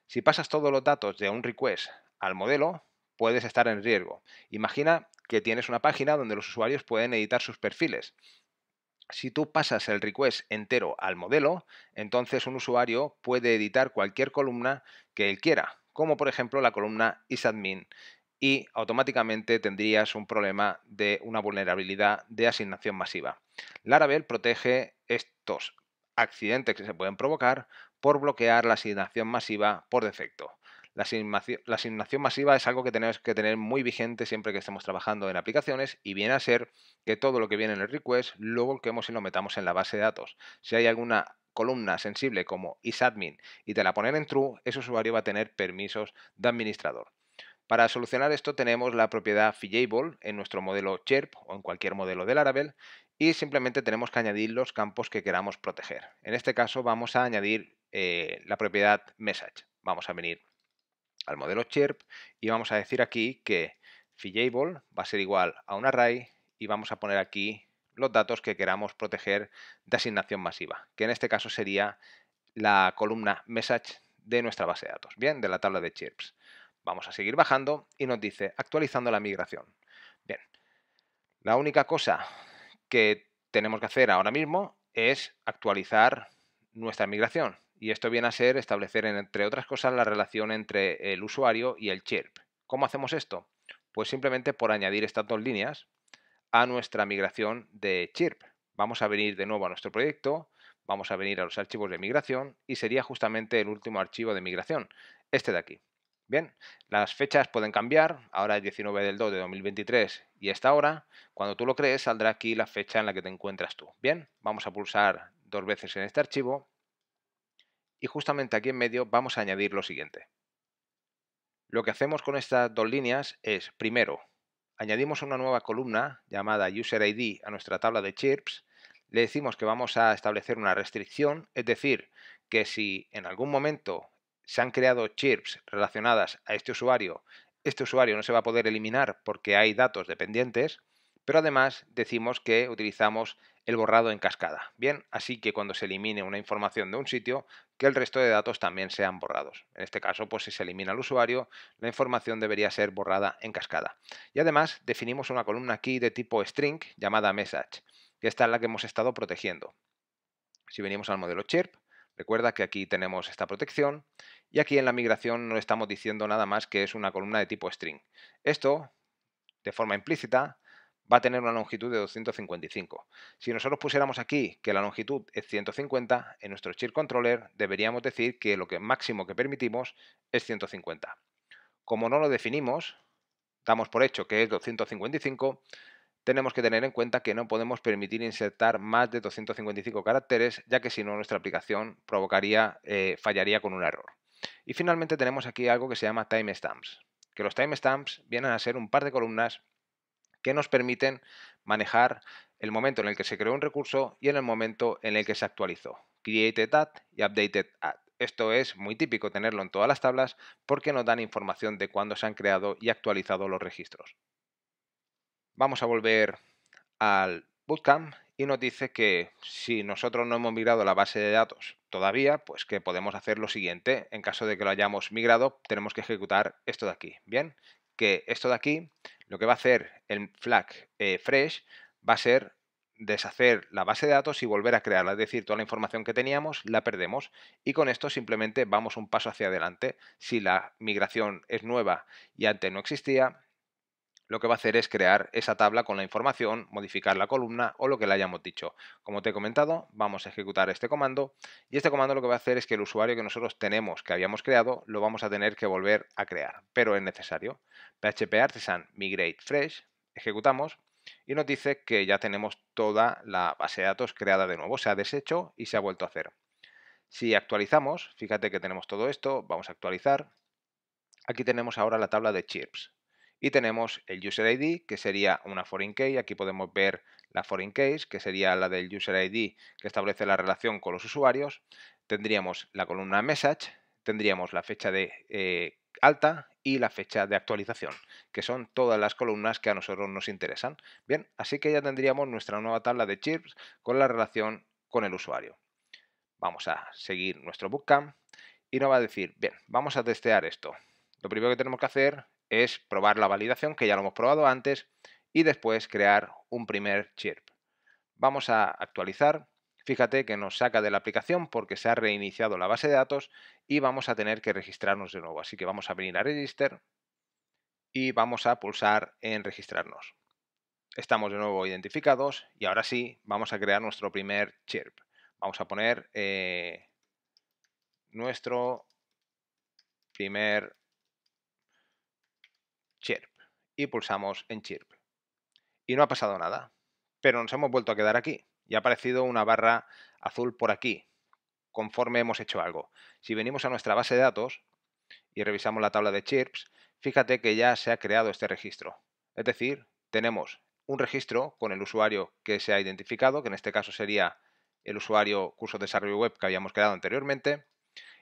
si pasas todos los datos de un request al modelo, puedes estar en riesgo. Imagina que tienes una página donde los usuarios pueden editar sus perfiles. Si tú pasas el request entero al modelo, entonces un usuario puede editar cualquier columna que él quiera, como por ejemplo la columna isadmin y automáticamente tendrías un problema de una vulnerabilidad de asignación masiva. Laravel protege estos accidentes que se pueden provocar por bloquear la asignación masiva por defecto. La asignación, masiva es algo que tenemos que tener muy vigente siempre que estemos trabajando en aplicaciones y viene a ser que todo lo que viene en el request lo volquemos y lo metamos en la base de datos. Si hay alguna columna sensible como isadmin y te la ponen en true, ese usuario va a tener permisos de administrador. Para solucionar esto tenemos la propiedad fillable en nuestro modelo Chirp o en cualquier modelo de Laravel y simplemente tenemos que añadir los campos que queramos proteger. En este caso vamos a añadir eh, la propiedad message. Vamos a venir al modelo Chirp y vamos a decir aquí que fillable va a ser igual a un array y vamos a poner aquí los datos que queramos proteger de asignación masiva, que en este caso sería la columna message de nuestra base de datos, bien, de la tabla de Chirps. Vamos a seguir bajando y nos dice actualizando la migración. Bien, la única cosa que tenemos que hacer ahora mismo es actualizar nuestra migración. Y esto viene a ser establecer, entre otras cosas, la relación entre el usuario y el chirp. ¿Cómo hacemos esto? Pues simplemente por añadir estas dos líneas a nuestra migración de chirp. Vamos a venir de nuevo a nuestro proyecto, vamos a venir a los archivos de migración y sería justamente el último archivo de migración, este de aquí. Bien, las fechas pueden cambiar, ahora es 19 del 2 de 2023 y esta hora, cuando tú lo crees saldrá aquí la fecha en la que te encuentras tú. Bien, vamos a pulsar dos veces en este archivo y justamente aquí en medio vamos a añadir lo siguiente. Lo que hacemos con estas dos líneas es, primero, añadimos una nueva columna llamada User ID a nuestra tabla de chirps, le decimos que vamos a establecer una restricción, es decir, que si en algún momento se han creado chirps relacionadas a este usuario, este usuario no se va a poder eliminar porque hay datos dependientes, pero además decimos que utilizamos el borrado en cascada. Bien, así que cuando se elimine una información de un sitio, que el resto de datos también sean borrados. En este caso, pues si se elimina el usuario, la información debería ser borrada en cascada. Y además definimos una columna aquí de tipo string llamada message, que esta es la que hemos estado protegiendo. Si venimos al modelo chirp, Recuerda que aquí tenemos esta protección y aquí en la migración no estamos diciendo nada más que es una columna de tipo string. Esto, de forma implícita, va a tener una longitud de 255. Si nosotros pusiéramos aquí que la longitud es 150, en nuestro chip controller deberíamos decir que lo que máximo que permitimos es 150. Como no lo definimos, damos por hecho que es 255, tenemos que tener en cuenta que no podemos permitir insertar más de 255 caracteres, ya que si no nuestra aplicación provocaría, eh, fallaría con un error. Y finalmente tenemos aquí algo que se llama timestamps, que los timestamps vienen a ser un par de columnas que nos permiten manejar el momento en el que se creó un recurso y en el momento en el que se actualizó. Created at y updated at. Esto es muy típico tenerlo en todas las tablas porque nos dan información de cuándo se han creado y actualizado los registros. Vamos a volver al bootcamp y nos dice que si nosotros no hemos migrado la base de datos todavía, pues que podemos hacer lo siguiente. En caso de que lo hayamos migrado, tenemos que ejecutar esto de aquí. Bien, que esto de aquí, lo que va a hacer el flag eh, fresh va a ser deshacer la base de datos y volver a crearla. Es decir, toda la información que teníamos la perdemos y con esto simplemente vamos un paso hacia adelante. Si la migración es nueva y antes no existía, lo que va a hacer es crear esa tabla con la información, modificar la columna o lo que le hayamos dicho. Como te he comentado, vamos a ejecutar este comando y este comando lo que va a hacer es que el usuario que nosotros tenemos, que habíamos creado, lo vamos a tener que volver a crear, pero es necesario. PHP Artisan Migrate Fresh, ejecutamos y nos dice que ya tenemos toda la base de datos creada de nuevo, se ha deshecho y se ha vuelto a hacer. Si actualizamos, fíjate que tenemos todo esto, vamos a actualizar. Aquí tenemos ahora la tabla de chips. Y tenemos el User ID, que sería una foreign key. Aquí podemos ver la foreign key, que sería la del User ID, que establece la relación con los usuarios. Tendríamos la columna Message, tendríamos la fecha de eh, alta y la fecha de actualización, que son todas las columnas que a nosotros nos interesan. Bien, así que ya tendríamos nuestra nueva tabla de chips con la relación con el usuario. Vamos a seguir nuestro bootcamp y nos va a decir, bien, vamos a testear esto. Lo primero que tenemos que hacer es probar la validación, que ya lo hemos probado antes, y después crear un primer chirp. Vamos a actualizar. Fíjate que nos saca de la aplicación porque se ha reiniciado la base de datos y vamos a tener que registrarnos de nuevo. Así que vamos a venir a Register y vamos a pulsar en Registrarnos. Estamos de nuevo identificados y ahora sí vamos a crear nuestro primer chirp. Vamos a poner eh, nuestro primer chirp y pulsamos en chirp. Y no ha pasado nada, pero nos hemos vuelto a quedar aquí y ha aparecido una barra azul por aquí, conforme hemos hecho algo. Si venimos a nuestra base de datos y revisamos la tabla de chirps, fíjate que ya se ha creado este registro. Es decir, tenemos un registro con el usuario que se ha identificado, que en este caso sería el usuario curso de desarrollo web que habíamos creado anteriormente,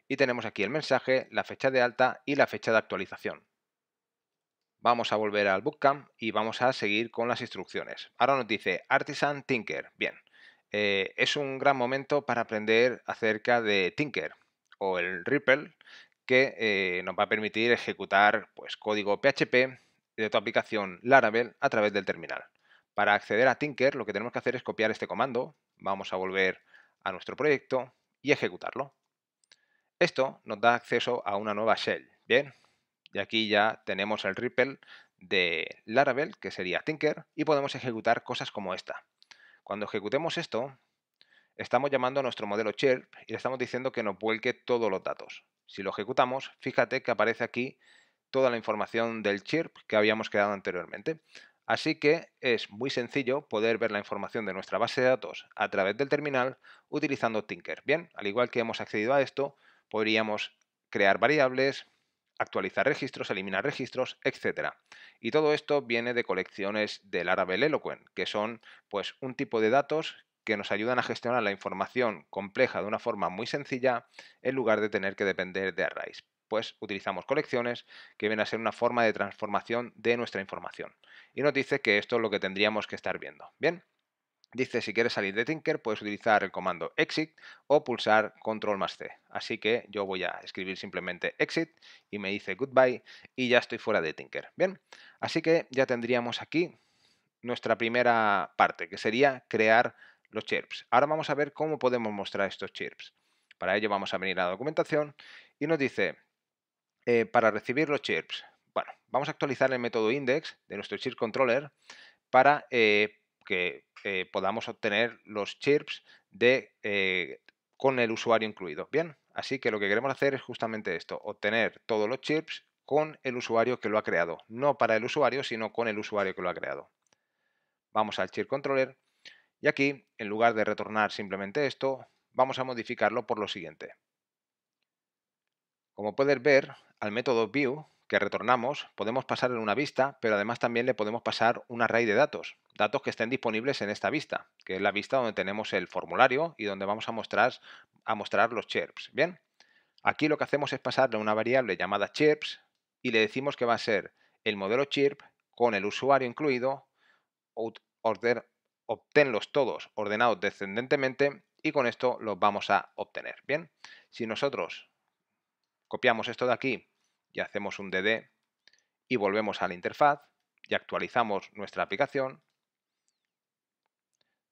y tenemos aquí el mensaje, la fecha de alta y la fecha de actualización. Vamos a volver al Bootcamp y vamos a seguir con las instrucciones. Ahora nos dice Artisan Tinker. Bien, eh, es un gran momento para aprender acerca de Tinker o el Ripple que eh, nos va a permitir ejecutar pues, código PHP de tu aplicación Laravel a través del terminal. Para acceder a Tinker lo que tenemos que hacer es copiar este comando, vamos a volver a nuestro proyecto y ejecutarlo. Esto nos da acceso a una nueva shell. Bien, y aquí ya tenemos el Ripple de Laravel, que sería Tinker, y podemos ejecutar cosas como esta. Cuando ejecutemos esto, estamos llamando a nuestro modelo chirp y le estamos diciendo que nos vuelque todos los datos. Si lo ejecutamos, fíjate que aparece aquí toda la información del chirp que habíamos creado anteriormente. Así que es muy sencillo poder ver la información de nuestra base de datos a través del terminal utilizando Tinker. Bien, al igual que hemos accedido a esto, podríamos crear variables, actualizar registros, eliminar registros, etc. Y todo esto viene de colecciones del árabe Eloquent, que son pues, un tipo de datos que nos ayudan a gestionar la información compleja de una forma muy sencilla en lugar de tener que depender de arrays. Pues utilizamos colecciones que vienen a ser una forma de transformación de nuestra información. Y nos dice que esto es lo que tendríamos que estar viendo. Bien, Dice, si quieres salir de Tinker, puedes utilizar el comando exit o pulsar control más C. Así que yo voy a escribir simplemente exit y me dice goodbye y ya estoy fuera de Tinker. Bien, así que ya tendríamos aquí nuestra primera parte, que sería crear los chirps. Ahora vamos a ver cómo podemos mostrar estos chirps. Para ello vamos a venir a la documentación y nos dice, eh, para recibir los chirps, bueno, vamos a actualizar el método index de nuestro chirp controller para... Eh, que eh, podamos obtener los chips de, eh, con el usuario incluido. Bien, así que lo que queremos hacer es justamente esto, obtener todos los chips con el usuario que lo ha creado. No para el usuario, sino con el usuario que lo ha creado. Vamos al chip controller y aquí, en lugar de retornar simplemente esto, vamos a modificarlo por lo siguiente. Como puedes ver, al método view que retornamos, podemos pasar en una vista, pero además también le podemos pasar un array de datos, datos que estén disponibles en esta vista, que es la vista donde tenemos el formulario y donde vamos a mostrar, a mostrar los chirps. Bien, aquí lo que hacemos es pasarle una variable llamada chirps y le decimos que va a ser el modelo chirp con el usuario incluido, order, obtenlos todos ordenados descendentemente y con esto los vamos a obtener. Bien, si nosotros copiamos esto de aquí y hacemos un DD y volvemos a la interfaz y actualizamos nuestra aplicación,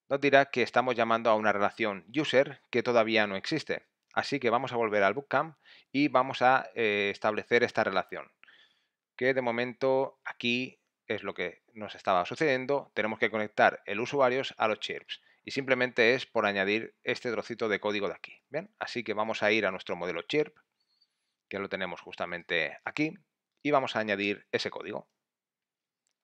nos dirá que estamos llamando a una relación user que todavía no existe. Así que vamos a volver al Bootcamp y vamos a eh, establecer esta relación, que de momento aquí es lo que nos estaba sucediendo. Tenemos que conectar el usuario a los chirps y simplemente es por añadir este trocito de código de aquí. ¿bien? Así que vamos a ir a nuestro modelo chirp que lo tenemos justamente aquí, y vamos a añadir ese código.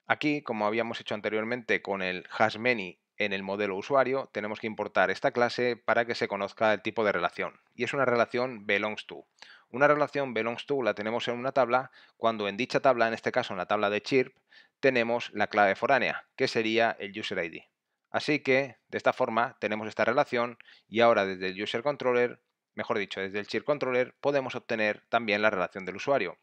Aquí, como habíamos hecho anteriormente con el hashMany en el modelo usuario, tenemos que importar esta clase para que se conozca el tipo de relación. Y es una relación belongs to. Una relación belongs to la tenemos en una tabla cuando en dicha tabla, en este caso en la tabla de chirp, tenemos la clave foránea, que sería el user Así que, de esta forma, tenemos esta relación y ahora desde el user controller mejor dicho, desde el Cheer Controller podemos obtener también la relación del usuario.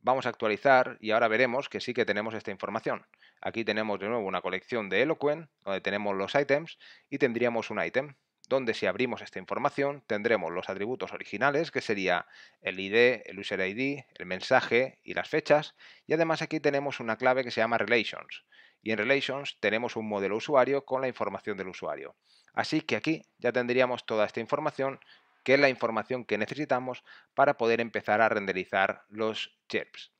Vamos a actualizar y ahora veremos que sí que tenemos esta información. Aquí tenemos de nuevo una colección de Eloquent, donde tenemos los items y tendríamos un item, donde si abrimos esta información tendremos los atributos originales, que sería el ID, el user ID, el mensaje y las fechas, y además aquí tenemos una clave que se llama relations, y en relations tenemos un modelo usuario con la información del usuario. Así que aquí ya tendríamos toda esta información que es la información que necesitamos para poder empezar a renderizar los chirps.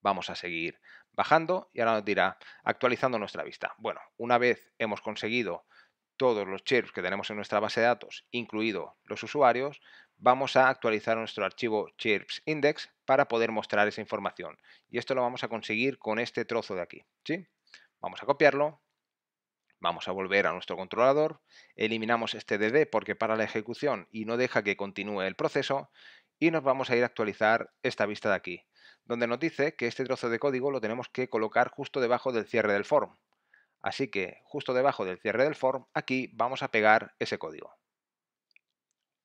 Vamos a seguir bajando y ahora nos dirá actualizando nuestra vista. Bueno, una vez hemos conseguido todos los chirps que tenemos en nuestra base de datos, incluidos los usuarios, vamos a actualizar nuestro archivo chirps index para poder mostrar esa información. Y esto lo vamos a conseguir con este trozo de aquí. ¿sí? Vamos a copiarlo Vamos a volver a nuestro controlador, eliminamos este DD porque para la ejecución y no deja que continúe el proceso, y nos vamos a ir a actualizar esta vista de aquí, donde nos dice que este trozo de código lo tenemos que colocar justo debajo del cierre del form. Así que justo debajo del cierre del form, aquí vamos a pegar ese código.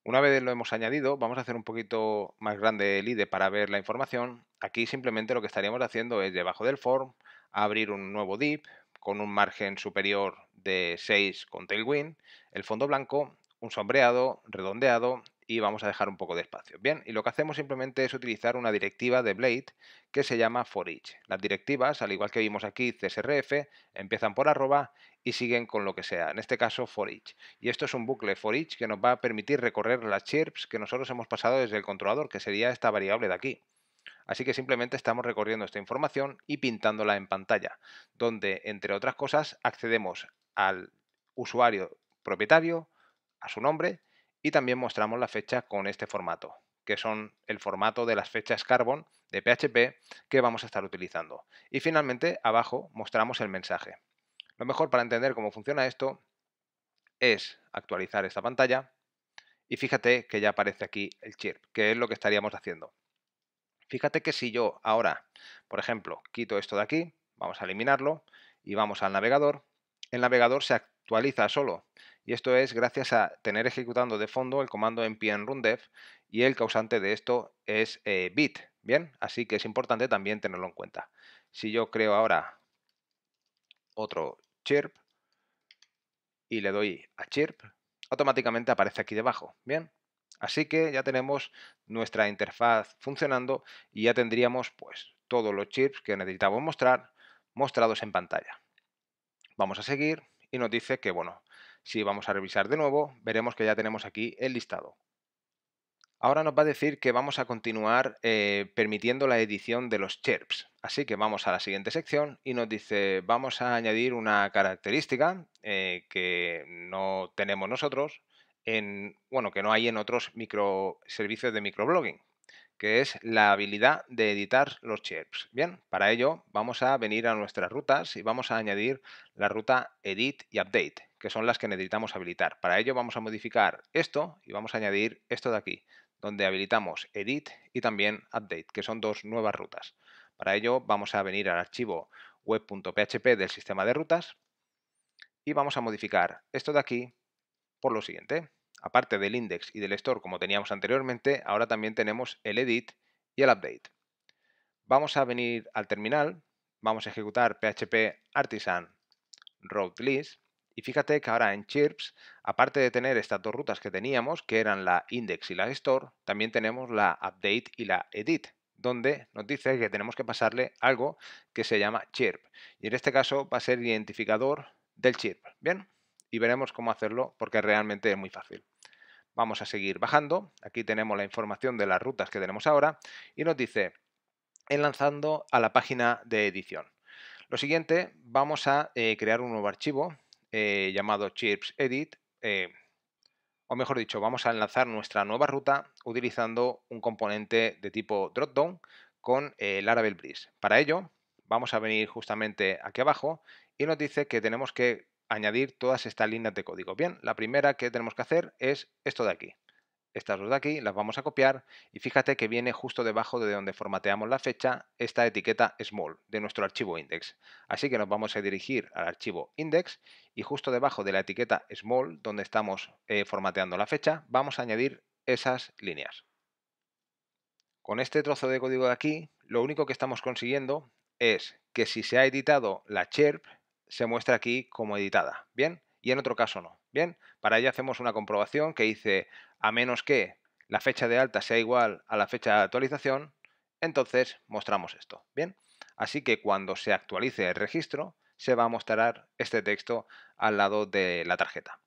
Una vez lo hemos añadido, vamos a hacer un poquito más grande el IDE para ver la información. Aquí simplemente lo que estaríamos haciendo es debajo del form abrir un nuevo div con un margen superior de 6 con tailwind, el fondo blanco, un sombreado, redondeado y vamos a dejar un poco de espacio. Bien, y lo que hacemos simplemente es utilizar una directiva de Blade que se llama for each. Las directivas, al igual que vimos aquí, CSRF, empiezan por arroba y siguen con lo que sea, en este caso for each. Y esto es un bucle for each que nos va a permitir recorrer las chirps que nosotros hemos pasado desde el controlador, que sería esta variable de aquí. Así que simplemente estamos recorriendo esta información y pintándola en pantalla, donde, entre otras cosas, accedemos al usuario propietario, a su nombre, y también mostramos la fecha con este formato, que son el formato de las fechas Carbon de PHP que vamos a estar utilizando. Y finalmente, abajo mostramos el mensaje. Lo mejor para entender cómo funciona esto es actualizar esta pantalla y fíjate que ya aparece aquí el chip, que es lo que estaríamos haciendo. Fíjate que si yo ahora, por ejemplo, quito esto de aquí, vamos a eliminarlo y vamos al navegador, el navegador se actualiza solo. Y esto es gracias a tener ejecutando de fondo el comando npm rundev y el causante de esto es eh, bit. Bien, así que es importante también tenerlo en cuenta. Si yo creo ahora otro chirp y le doy a chirp, automáticamente aparece aquí debajo. Bien, así que ya tenemos nuestra interfaz funcionando y ya tendríamos pues todos los chips que necesitamos mostrar mostrados en pantalla. Vamos a seguir y nos dice que, bueno, si vamos a revisar de nuevo, veremos que ya tenemos aquí el listado. Ahora nos va a decir que vamos a continuar eh, permitiendo la edición de los chirps. Así que vamos a la siguiente sección y nos dice vamos a añadir una característica eh, que no tenemos nosotros, en, bueno, que no hay en otros microservicios de microblogging, que es la habilidad de editar los chips Bien, para ello vamos a venir a nuestras rutas y vamos a añadir la ruta edit y update, que son las que necesitamos habilitar. Para ello vamos a modificar esto y vamos a añadir esto de aquí, donde habilitamos edit y también update, que son dos nuevas rutas. Para ello vamos a venir al archivo web.php del sistema de rutas y vamos a modificar esto de aquí por lo siguiente. Aparte del index y del store como teníamos anteriormente, ahora también tenemos el edit y el update. Vamos a venir al terminal, vamos a ejecutar php artisan route list y fíjate que ahora en Chirps, aparte de tener estas dos rutas que teníamos, que eran la index y la store, también tenemos la update y la edit, donde nos dice que tenemos que pasarle algo que se llama chirp. Y en este caso va a ser identificador del chirp. Bien, y veremos cómo hacerlo porque realmente es muy fácil. Vamos a seguir bajando. Aquí tenemos la información de las rutas que tenemos ahora y nos dice enlazando a la página de edición. Lo siguiente, vamos a eh, crear un nuevo archivo eh, llamado Chips Edit, eh, o mejor dicho, vamos a enlazar nuestra nueva ruta utilizando un componente de tipo dropdown con Laravel Breeze. Para ello, vamos a venir justamente aquí abajo y nos dice que tenemos que añadir todas estas líneas de código. Bien, la primera que tenemos que hacer es esto de aquí. Estas dos de aquí las vamos a copiar y fíjate que viene justo debajo de donde formateamos la fecha esta etiqueta small de nuestro archivo index. Así que nos vamos a dirigir al archivo index y justo debajo de la etiqueta small donde estamos eh, formateando la fecha vamos a añadir esas líneas. Con este trozo de código de aquí lo único que estamos consiguiendo es que si se ha editado la chirp se muestra aquí como editada, ¿bien? Y en otro caso no, ¿bien? Para ello hacemos una comprobación que dice, a menos que la fecha de alta sea igual a la fecha de actualización, entonces mostramos esto, ¿bien? Así que cuando se actualice el registro, se va a mostrar este texto al lado de la tarjeta.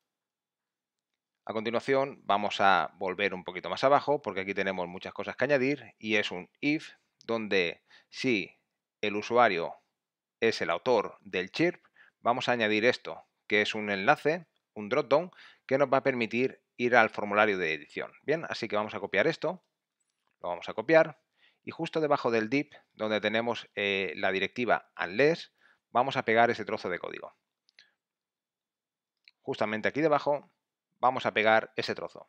A continuación vamos a volver un poquito más abajo porque aquí tenemos muchas cosas que añadir y es un if donde si el usuario es el autor del chirp, vamos a añadir esto, que es un enlace, un dropdown, que nos va a permitir ir al formulario de edición. Bien, así que vamos a copiar esto, lo vamos a copiar, y justo debajo del div, donde tenemos eh, la directiva unless, vamos a pegar ese trozo de código. Justamente aquí debajo vamos a pegar ese trozo.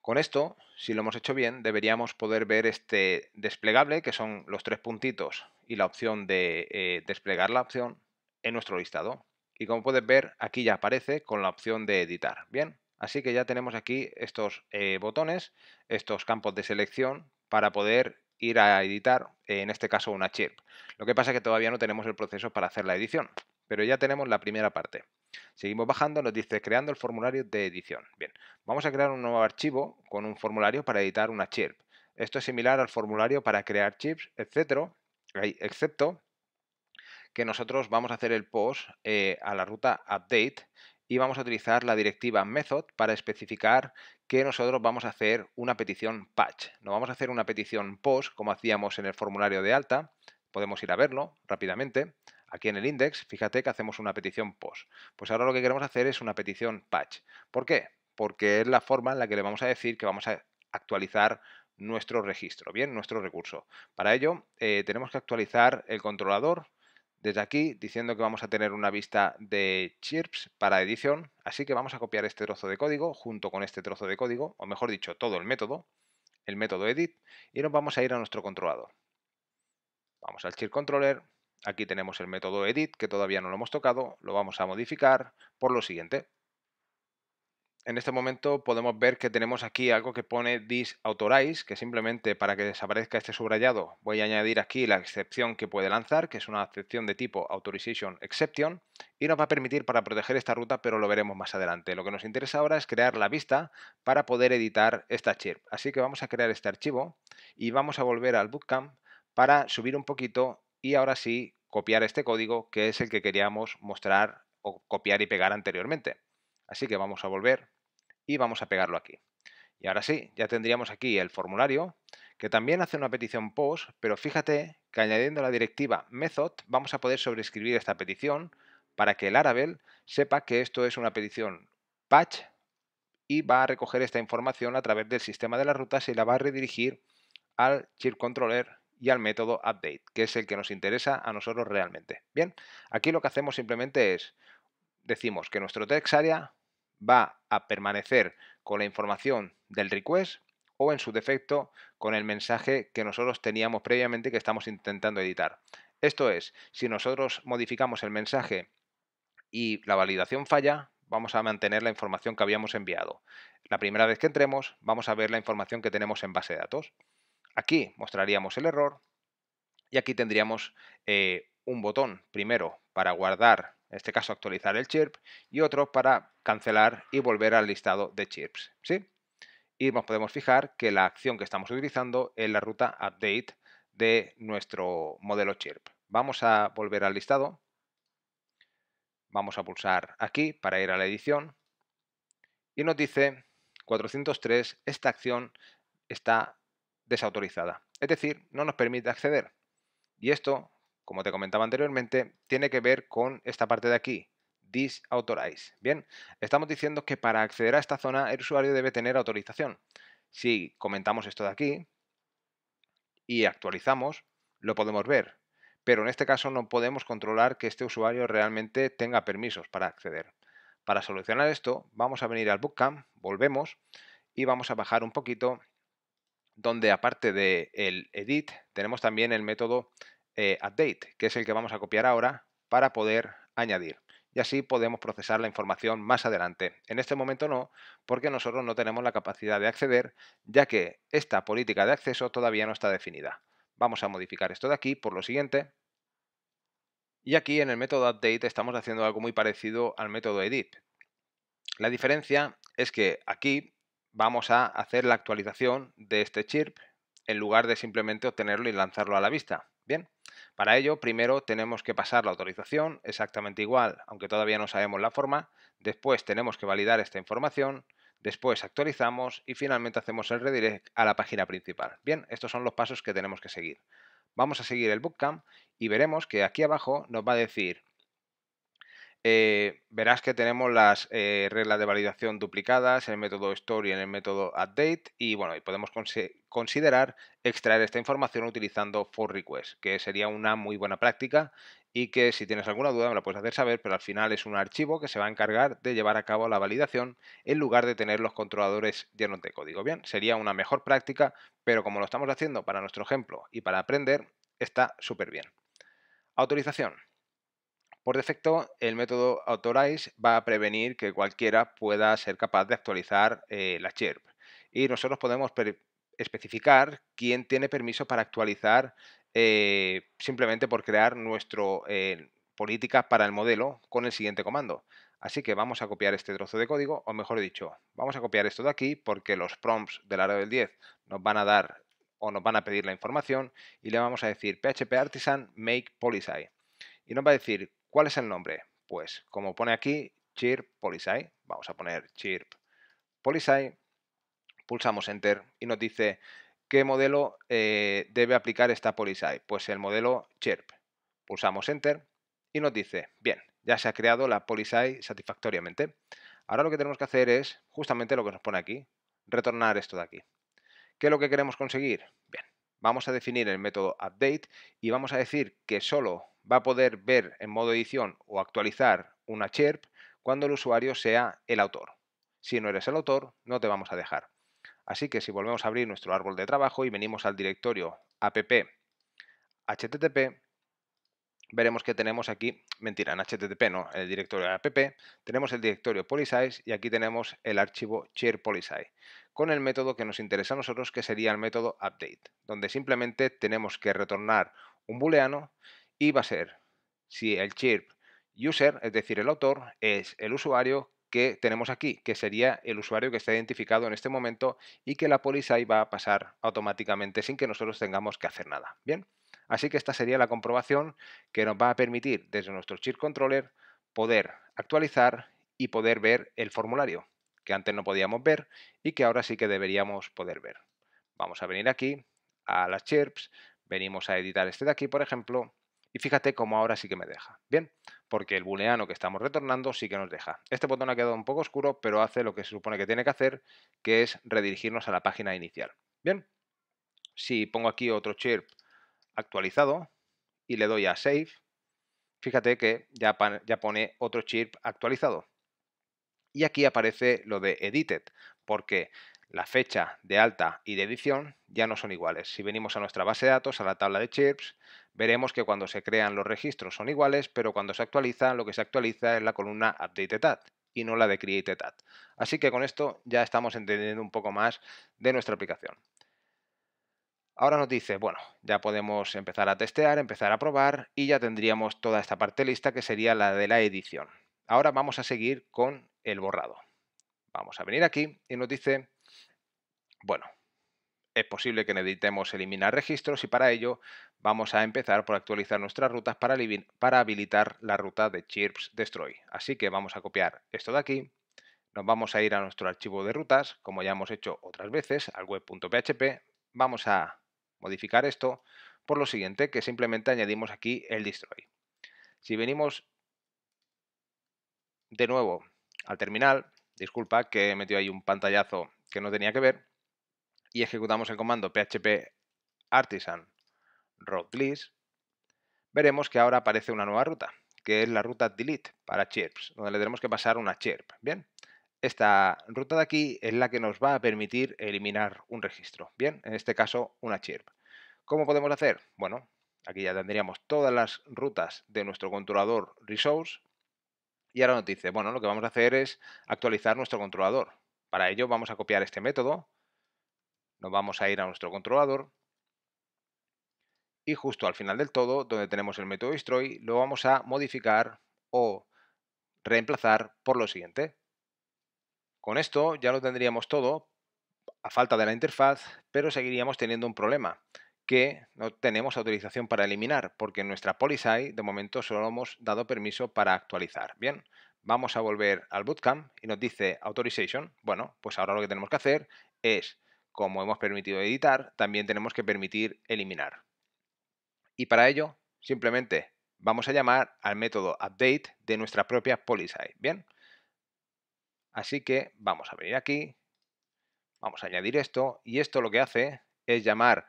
Con esto, si lo hemos hecho bien, deberíamos poder ver este desplegable, que son los tres puntitos y la opción de eh, desplegar la opción, en nuestro listado. Y como puedes ver, aquí ya aparece con la opción de editar. Bien, así que ya tenemos aquí estos eh, botones, estos campos de selección para poder ir a editar, en este caso una chip. Lo que pasa es que todavía no tenemos el proceso para hacer la edición, pero ya tenemos la primera parte. Seguimos bajando, nos dice creando el formulario de edición. Bien, vamos a crear un nuevo archivo con un formulario para editar una chip. Esto es similar al formulario para crear chips, etcétera, excepto que nosotros vamos a hacer el post eh, a la ruta update y vamos a utilizar la directiva method para especificar que nosotros vamos a hacer una petición patch. No vamos a hacer una petición post como hacíamos en el formulario de alta. Podemos ir a verlo rápidamente. Aquí en el index, fíjate que hacemos una petición post. Pues ahora lo que queremos hacer es una petición patch. ¿Por qué? Porque es la forma en la que le vamos a decir que vamos a actualizar nuestro registro, bien, nuestro recurso. Para ello eh, tenemos que actualizar el controlador desde aquí diciendo que vamos a tener una vista de chirps para edición, así que vamos a copiar este trozo de código junto con este trozo de código, o mejor dicho, todo el método, el método edit, y nos vamos a ir a nuestro controlador. Vamos al chip controller, aquí tenemos el método edit que todavía no lo hemos tocado, lo vamos a modificar por lo siguiente en este momento podemos ver que tenemos aquí algo que pone disauthorize que simplemente para que desaparezca este subrayado voy a añadir aquí la excepción que puede lanzar, que es una excepción de tipo authorization exception, y nos va a permitir para proteger esta ruta, pero lo veremos más adelante. Lo que nos interesa ahora es crear la vista para poder editar esta chip. Así que vamos a crear este archivo y vamos a volver al bootcamp para subir un poquito y ahora sí copiar este código que es el que queríamos mostrar o copiar y pegar anteriormente. Así que vamos a volver y vamos a pegarlo aquí. Y ahora sí, ya tendríamos aquí el formulario, que también hace una petición POST, pero fíjate que añadiendo la directiva method vamos a poder sobreescribir esta petición para que el Aravel sepa que esto es una petición patch y va a recoger esta información a través del sistema de las rutas y la va a redirigir al chip controller y al método update, que es el que nos interesa a nosotros realmente. Bien, aquí lo que hacemos simplemente es decimos que nuestro text va a permanecer con la información del request o en su defecto con el mensaje que nosotros teníamos previamente que estamos intentando editar. Esto es, si nosotros modificamos el mensaje y la validación falla, vamos a mantener la información que habíamos enviado. La primera vez que entremos, vamos a ver la información que tenemos en base de datos. Aquí mostraríamos el error y aquí tendríamos eh, un botón primero para guardar en este caso actualizar el chirp, y otro para cancelar y volver al listado de chirps. ¿sí? Y nos podemos fijar que la acción que estamos utilizando es la ruta update de nuestro modelo chirp. Vamos a volver al listado. Vamos a pulsar aquí para ir a la edición. Y nos dice 403, esta acción está desautorizada. Es decir, no nos permite acceder. Y esto como te comentaba anteriormente, tiene que ver con esta parte de aquí, Disauthorize. Bien, estamos diciendo que para acceder a esta zona el usuario debe tener autorización. Si comentamos esto de aquí y actualizamos, lo podemos ver, pero en este caso no podemos controlar que este usuario realmente tenga permisos para acceder. Para solucionar esto, vamos a venir al Bootcamp, volvemos y vamos a bajar un poquito, donde aparte del el edit, tenemos también el método eh, update, que es el que vamos a copiar ahora para poder añadir. Y así podemos procesar la información más adelante. En este momento no, porque nosotros no tenemos la capacidad de acceder, ya que esta política de acceso todavía no está definida. Vamos a modificar esto de aquí por lo siguiente. Y aquí en el método update estamos haciendo algo muy parecido al método edit. La diferencia es que aquí vamos a hacer la actualización de este chip en lugar de simplemente obtenerlo y lanzarlo a la vista. Bien, para ello primero tenemos que pasar la autorización, exactamente igual, aunque todavía no sabemos la forma, después tenemos que validar esta información, después actualizamos y finalmente hacemos el redirect a la página principal. Bien, estos son los pasos que tenemos que seguir. Vamos a seguir el bootcamp y veremos que aquí abajo nos va a decir eh, verás que tenemos las eh, reglas de validación duplicadas en el método store y en el método update y bueno, y podemos considerar extraer esta información utilizando for request, que sería una muy buena práctica y que si tienes alguna duda me la puedes hacer saber, pero al final es un archivo que se va a encargar de llevar a cabo la validación en lugar de tener los controladores llenos de código. Bien, sería una mejor práctica, pero como lo estamos haciendo para nuestro ejemplo y para aprender, está súper bien. Autorización. Por defecto, el método Authorize va a prevenir que cualquiera pueda ser capaz de actualizar eh, la SHERP. Y nosotros podemos especificar quién tiene permiso para actualizar eh, simplemente por crear nuestra eh, política para el modelo con el siguiente comando. Así que vamos a copiar este trozo de código, o mejor dicho, vamos a copiar esto de aquí porque los prompts del área del 10 nos van a dar o nos van a pedir la información y le vamos a decir php artisan make policy. Y nos va a decir ¿Cuál es el nombre? Pues como pone aquí, Chirp polisai, vamos a poner Chirp polisai. pulsamos Enter y nos dice qué modelo eh, debe aplicar esta polisai. Pues el modelo Chirp. Pulsamos Enter y nos dice, bien, ya se ha creado la polisai satisfactoriamente. Ahora lo que tenemos que hacer es justamente lo que nos pone aquí, retornar esto de aquí. ¿Qué es lo que queremos conseguir? Bien, vamos a definir el método update y vamos a decir que solo va a poder ver en modo edición o actualizar una chirp cuando el usuario sea el autor. Si no eres el autor, no te vamos a dejar. Así que si volvemos a abrir nuestro árbol de trabajo y venimos al directorio app http, veremos que tenemos aquí, mentira, en http no, el directorio app, tenemos el directorio polysize y aquí tenemos el archivo share polysize, con el método que nos interesa a nosotros que sería el método update, donde simplemente tenemos que retornar un booleano y va a ser si el chirp user, es decir, el autor, es el usuario que tenemos aquí, que sería el usuario que está identificado en este momento y que la póliza va a pasar automáticamente sin que nosotros tengamos que hacer nada. Bien, así que esta sería la comprobación que nos va a permitir desde nuestro chirp controller poder actualizar y poder ver el formulario que antes no podíamos ver y que ahora sí que deberíamos poder ver. Vamos a venir aquí a las chirps, venimos a editar este de aquí, por ejemplo, y fíjate cómo ahora sí que me deja. Bien, porque el booleano que estamos retornando sí que nos deja. Este botón ha quedado un poco oscuro, pero hace lo que se supone que tiene que hacer, que es redirigirnos a la página inicial. Bien, si pongo aquí otro chirp actualizado y le doy a Save, fíjate que ya, ya pone otro chirp actualizado. Y aquí aparece lo de Edited, porque la fecha de alta y de edición ya no son iguales. Si venimos a nuestra base de datos, a la tabla de chirps, veremos que cuando se crean los registros son iguales, pero cuando se actualizan lo que se actualiza es la columna Updated y no la de Create Así que con esto ya estamos entendiendo un poco más de nuestra aplicación. Ahora nos dice, bueno, ya podemos empezar a testear, empezar a probar y ya tendríamos toda esta parte lista que sería la de la edición. Ahora vamos a seguir con el borrado. Vamos a venir aquí y nos dice, bueno, es posible que necesitemos eliminar registros y para ello vamos a empezar por actualizar nuestras rutas para, habilitar la ruta de chirps destroy. Así que vamos a copiar esto de aquí, nos vamos a ir a nuestro archivo de rutas, como ya hemos hecho otras veces, al web.php, vamos a modificar esto por lo siguiente, que simplemente añadimos aquí el destroy. Si venimos de nuevo al terminal, disculpa que he metido ahí un pantallazo que no tenía que ver, y ejecutamos el comando php artisan road list, veremos que ahora aparece una nueva ruta, que es la ruta delete para chirps, donde le tenemos que pasar una chirp. Bien, esta ruta de aquí es la que nos va a permitir eliminar un registro. Bien, en este caso una chirp. ¿Cómo podemos hacer? Bueno, aquí ya tendríamos todas las rutas de nuestro controlador resource y ahora nos dice, bueno, lo que vamos a hacer es actualizar nuestro controlador. Para ello vamos a copiar este método nos vamos a ir a nuestro controlador y justo al final del todo, donde tenemos el método destroy, lo vamos a modificar o reemplazar por lo siguiente. Con esto ya lo tendríamos todo a falta de la interfaz, pero seguiríamos teniendo un problema que no tenemos autorización para eliminar, porque en nuestra policy de momento solo hemos dado permiso para actualizar. Bien, vamos a volver al Bootcamp y nos dice Authorization. Bueno, pues ahora lo que tenemos que hacer es como hemos permitido editar, también tenemos que permitir eliminar. Y para ello, simplemente vamos a llamar al método update de nuestra propia policy. Bien, así que vamos a venir aquí, vamos a añadir esto, y esto lo que hace es llamar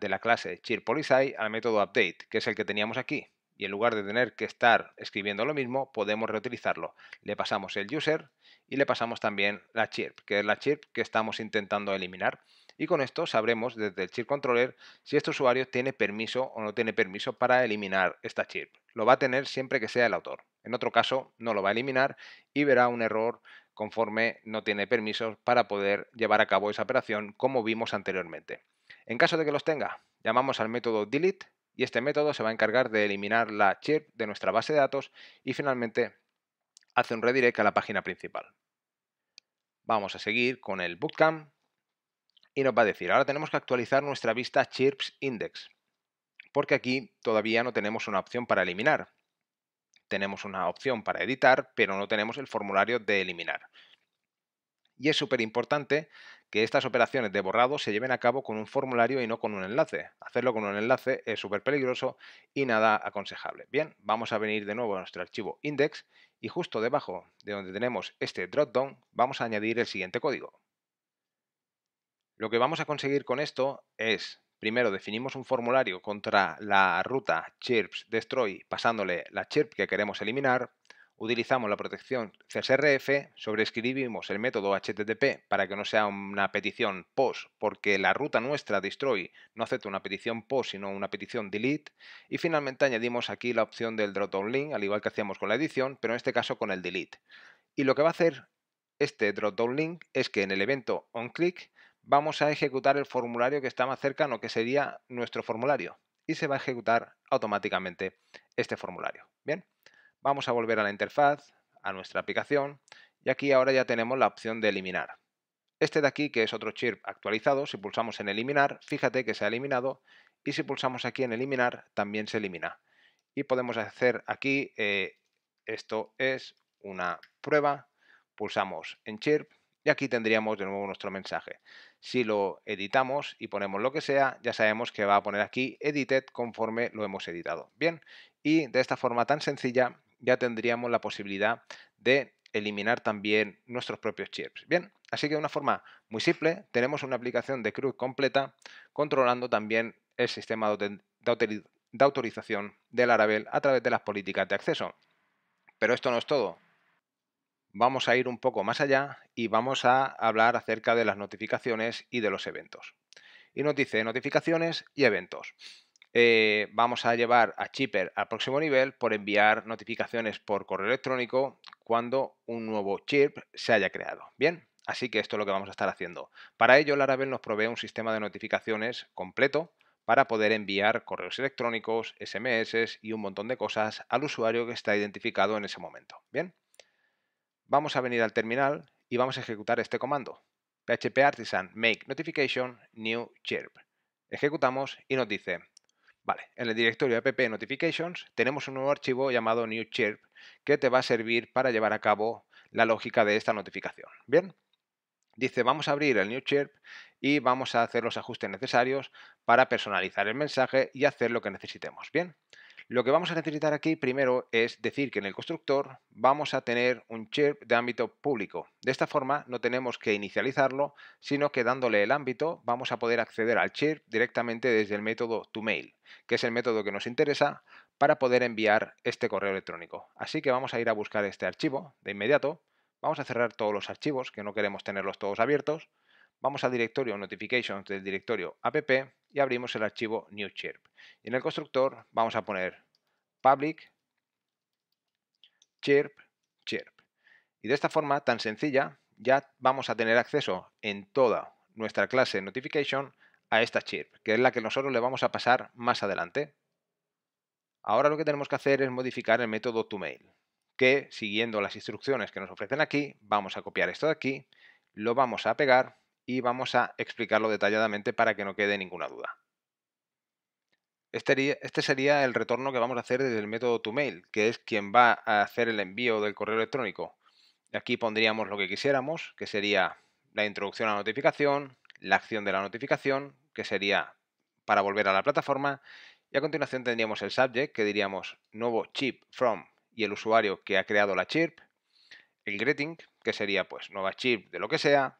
de la clase cheerPolicy al método update, que es el que teníamos aquí. Y en lugar de tener que estar escribiendo lo mismo, podemos reutilizarlo. Le pasamos el user y le pasamos también la chip, que es la chip que estamos intentando eliminar. Y con esto sabremos desde el chip controller si este usuario tiene permiso o no tiene permiso para eliminar esta chip. Lo va a tener siempre que sea el autor. En otro caso, no lo va a eliminar y verá un error conforme no tiene permisos para poder llevar a cabo esa operación como vimos anteriormente. En caso de que los tenga, llamamos al método delete y este método se va a encargar de eliminar la chip de nuestra base de datos y finalmente hace un redirect a la página principal. Vamos a seguir con el Bootcamp y nos va a decir, ahora tenemos que actualizar nuestra vista Chirps Index, porque aquí todavía no tenemos una opción para eliminar. Tenemos una opción para editar, pero no tenemos el formulario de eliminar. Y es súper importante que estas operaciones de borrado se lleven a cabo con un formulario y no con un enlace. Hacerlo con un enlace es súper peligroso y nada aconsejable. Bien, vamos a venir de nuevo a nuestro archivo index y justo debajo de donde tenemos este dropdown vamos a añadir el siguiente código. Lo que vamos a conseguir con esto es, primero definimos un formulario contra la ruta chirps destroy pasándole la chirp que queremos eliminar, utilizamos la protección CSRF, sobreescribimos el método HTTP para que no sea una petición POST, porque la ruta nuestra destroy no acepta una petición POST, sino una petición delete, y finalmente añadimos aquí la opción del DOWN link, al igual que hacíamos con la edición, pero en este caso con el delete. Y lo que va a hacer este DOWN link es que en el evento onClick vamos a ejecutar el formulario que está más cercano, que sería nuestro formulario, y se va a ejecutar automáticamente este formulario. Bien. Vamos a volver a la interfaz, a nuestra aplicación, y aquí ahora ya tenemos la opción de eliminar. Este de aquí, que es otro chip actualizado, si pulsamos en eliminar, fíjate que se ha eliminado, y si pulsamos aquí en eliminar, también se elimina. Y podemos hacer aquí, eh, esto es una prueba, pulsamos en chirp, y aquí tendríamos de nuevo nuestro mensaje. Si lo editamos y ponemos lo que sea, ya sabemos que va a poner aquí edited conforme lo hemos editado. Bien, y de esta forma tan sencilla ya tendríamos la posibilidad de eliminar también nuestros propios chips. Bien, así que de una forma muy simple, tenemos una aplicación de CRUD completa controlando también el sistema de, autorización del ARABEL a través de las políticas de acceso. Pero esto no es todo. Vamos a ir un poco más allá y vamos a hablar acerca de las notificaciones y de los eventos. Y nos dice notificaciones y eventos. Eh, vamos a llevar a Chipper al próximo nivel por enviar notificaciones por correo electrónico cuando un nuevo chip se haya creado. Bien, así que esto es lo que vamos a estar haciendo. Para ello, Laravel nos provee un sistema de notificaciones completo para poder enviar correos electrónicos, SMS y un montón de cosas al usuario que está identificado en ese momento. Bien, vamos a venir al terminal y vamos a ejecutar este comando. PHP Artisan make notification new chirp. Ejecutamos y nos dice Vale, en el directorio app notifications tenemos un nuevo archivo llamado new que te va a servir para llevar a cabo la lógica de esta notificación. Bien, dice vamos a abrir el new chirp y vamos a hacer los ajustes necesarios para personalizar el mensaje y hacer lo que necesitemos. Bien, lo que vamos a necesitar aquí primero es decir que en el constructor vamos a tener un chirp de ámbito público. De esta forma no tenemos que inicializarlo, sino que dándole el ámbito vamos a poder acceder al chirp directamente desde el método toMail, que es el método que nos interesa para poder enviar este correo electrónico. Así que vamos a ir a buscar este archivo de inmediato. Vamos a cerrar todos los archivos, que no queremos tenerlos todos abiertos. Vamos al directorio Notifications del directorio app y abrimos el archivo New Chirp. Y en el constructor vamos a poner public chirp chirp. Y de esta forma tan sencilla ya vamos a tener acceso en toda nuestra clase Notification a esta chirp, que es la que nosotros le vamos a pasar más adelante. Ahora lo que tenemos que hacer es modificar el método toMail, que siguiendo las instrucciones que nos ofrecen aquí, vamos a copiar esto de aquí, lo vamos a pegar y vamos a explicarlo detalladamente para que no quede ninguna duda. Este sería el retorno que vamos a hacer desde el método toMail, que es quien va a hacer el envío del correo electrónico. Aquí pondríamos lo que quisiéramos, que sería la introducción a la notificación, la acción de la notificación, que sería para volver a la plataforma, y a continuación tendríamos el subject, que diríamos nuevo chip from y el usuario que ha creado la chip. el greeting, que sería pues nueva chip de lo que sea,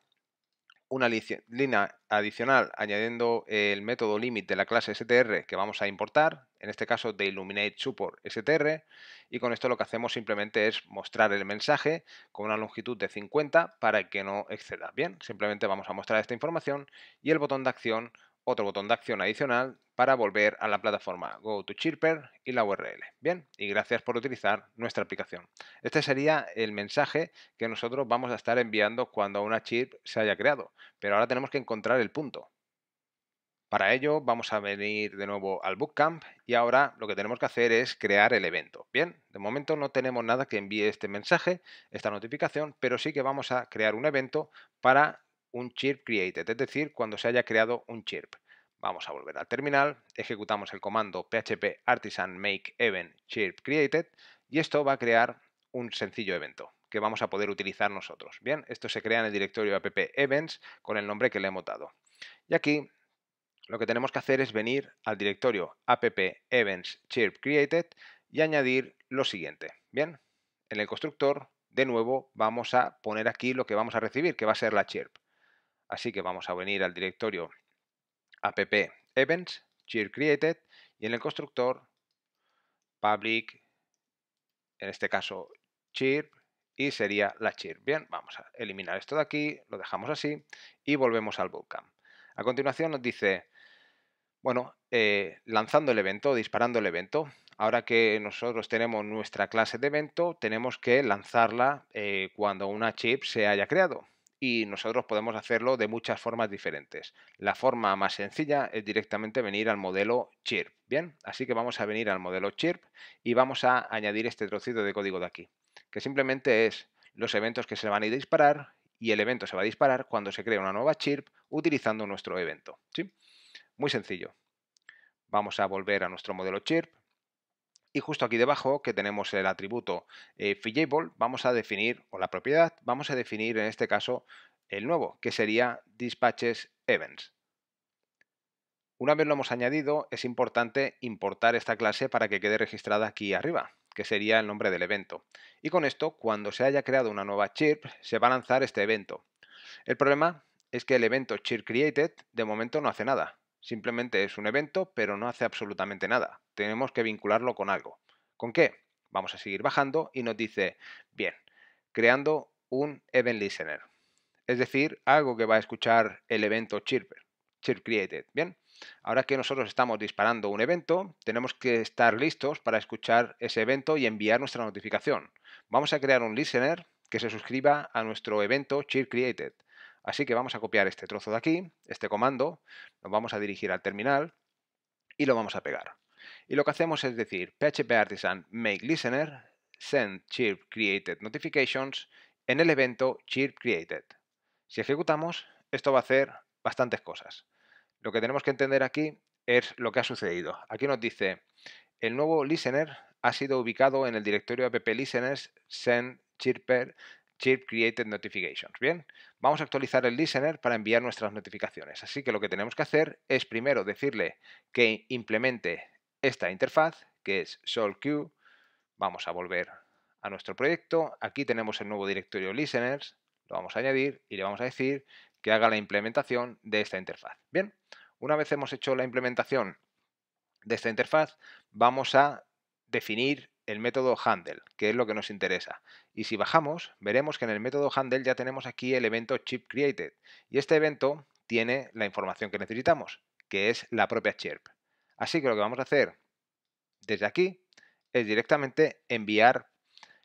una línea adicional añadiendo el método limit de la clase str que vamos a importar, en este caso de illuminate support str, y con esto lo que hacemos simplemente es mostrar el mensaje con una longitud de 50 para que no exceda. Bien, simplemente vamos a mostrar esta información y el botón de acción otro botón de acción adicional para volver a la plataforma Go to Chirper y la URL. Bien, y gracias por utilizar nuestra aplicación. Este sería el mensaje que nosotros vamos a estar enviando cuando una chip se haya creado, pero ahora tenemos que encontrar el punto. Para ello vamos a venir de nuevo al Bootcamp y ahora lo que tenemos que hacer es crear el evento. Bien, de momento no tenemos nada que envíe este mensaje, esta notificación, pero sí que vamos a crear un evento para un chirp created, es decir, cuando se haya creado un chirp. Vamos a volver al terminal, ejecutamos el comando php artisan make event chirp created y esto va a crear un sencillo evento que vamos a poder utilizar nosotros. Bien, esto se crea en el directorio app events con el nombre que le hemos dado. Y aquí lo que tenemos que hacer es venir al directorio app events chirp created y añadir lo siguiente. Bien, en el constructor de nuevo vamos a poner aquí lo que vamos a recibir, que va a ser la chirp. Así que vamos a venir al directorio app events, cheer created, y en el constructor public, en este caso cheer, y sería la cheer. Bien, vamos a eliminar esto de aquí, lo dejamos así y volvemos al bootcamp. A continuación nos dice, bueno, eh, lanzando el evento, disparando el evento. Ahora que nosotros tenemos nuestra clase de evento, tenemos que lanzarla eh, cuando una chip se haya creado y nosotros podemos hacerlo de muchas formas diferentes. La forma más sencilla es directamente venir al modelo chirp. Bien, así que vamos a venir al modelo chirp y vamos a añadir este trocito de código de aquí, que simplemente es los eventos que se van a disparar y el evento se va a disparar cuando se crea una nueva chirp utilizando nuestro evento. ¿sí? Muy sencillo. Vamos a volver a nuestro modelo chirp, y justo aquí debajo, que tenemos el atributo eh, fillable, vamos a definir, o la propiedad, vamos a definir en este caso el nuevo, que sería dispatches events. Una vez lo hemos añadido, es importante importar esta clase para que quede registrada aquí arriba, que sería el nombre del evento. Y con esto, cuando se haya creado una nueva chirp, se va a lanzar este evento. El problema es que el evento chirp created de momento no hace nada, Simplemente es un evento, pero no hace absolutamente nada. Tenemos que vincularlo con algo. ¿Con qué? Vamos a seguir bajando y nos dice, bien, creando un event listener. Es decir, algo que va a escuchar el evento chirper, chirp created. Bien, ahora que nosotros estamos disparando un evento, tenemos que estar listos para escuchar ese evento y enviar nuestra notificación. Vamos a crear un listener que se suscriba a nuestro evento Cheer Created. Así que vamos a copiar este trozo de aquí, este comando, nos vamos a dirigir al terminal y lo vamos a pegar. Y lo que hacemos es decir PHP Artisan make listener send chirp created notifications en el evento chirp created. Si ejecutamos, esto va a hacer bastantes cosas. Lo que tenemos que entender aquí es lo que ha sucedido. Aquí nos dice el nuevo listener ha sido ubicado en el directorio app listeners send chirper Chip Created Notifications. Bien, vamos a actualizar el listener para enviar nuestras notificaciones. Así que lo que tenemos que hacer es primero decirle que implemente esta interfaz, que es SolQ. Vamos a volver a nuestro proyecto. Aquí tenemos el nuevo directorio listeners. Lo vamos a añadir y le vamos a decir que haga la implementación de esta interfaz. Bien, una vez hemos hecho la implementación de esta interfaz, vamos a definir el método handle, que es lo que nos interesa. Y si bajamos, veremos que en el método handle ya tenemos aquí el evento chip created. Y este evento tiene la información que necesitamos, que es la propia chirp. Así que lo que vamos a hacer desde aquí es directamente enviar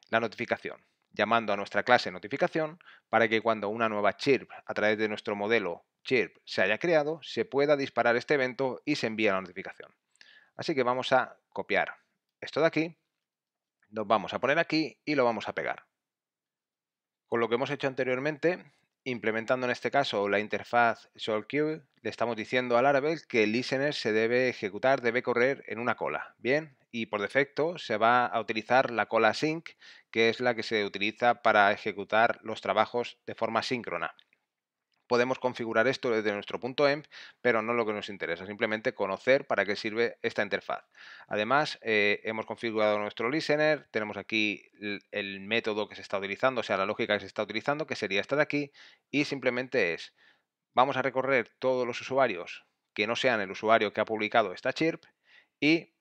la notificación, llamando a nuestra clase notificación para que cuando una nueva chirp a través de nuestro modelo chirp se haya creado, se pueda disparar este evento y se envíe la notificación. Así que vamos a copiar esto de aquí nos vamos a poner aquí y lo vamos a pegar. Con lo que hemos hecho anteriormente, implementando en este caso la interfaz ShortQueue, le estamos diciendo al Laravel que el listener se debe ejecutar, debe correr en una cola. Bien, y por defecto se va a utilizar la cola sync, que es la que se utiliza para ejecutar los trabajos de forma síncrona podemos configurar esto desde nuestro punto EMP, pero no lo que nos interesa, simplemente conocer para qué sirve esta interfaz. Además, eh, hemos configurado nuestro listener, tenemos aquí el, el método que se está utilizando, o sea, la lógica que se está utilizando, que sería esta de aquí, y simplemente es, vamos a recorrer todos los usuarios que no sean el usuario que ha publicado esta chirp y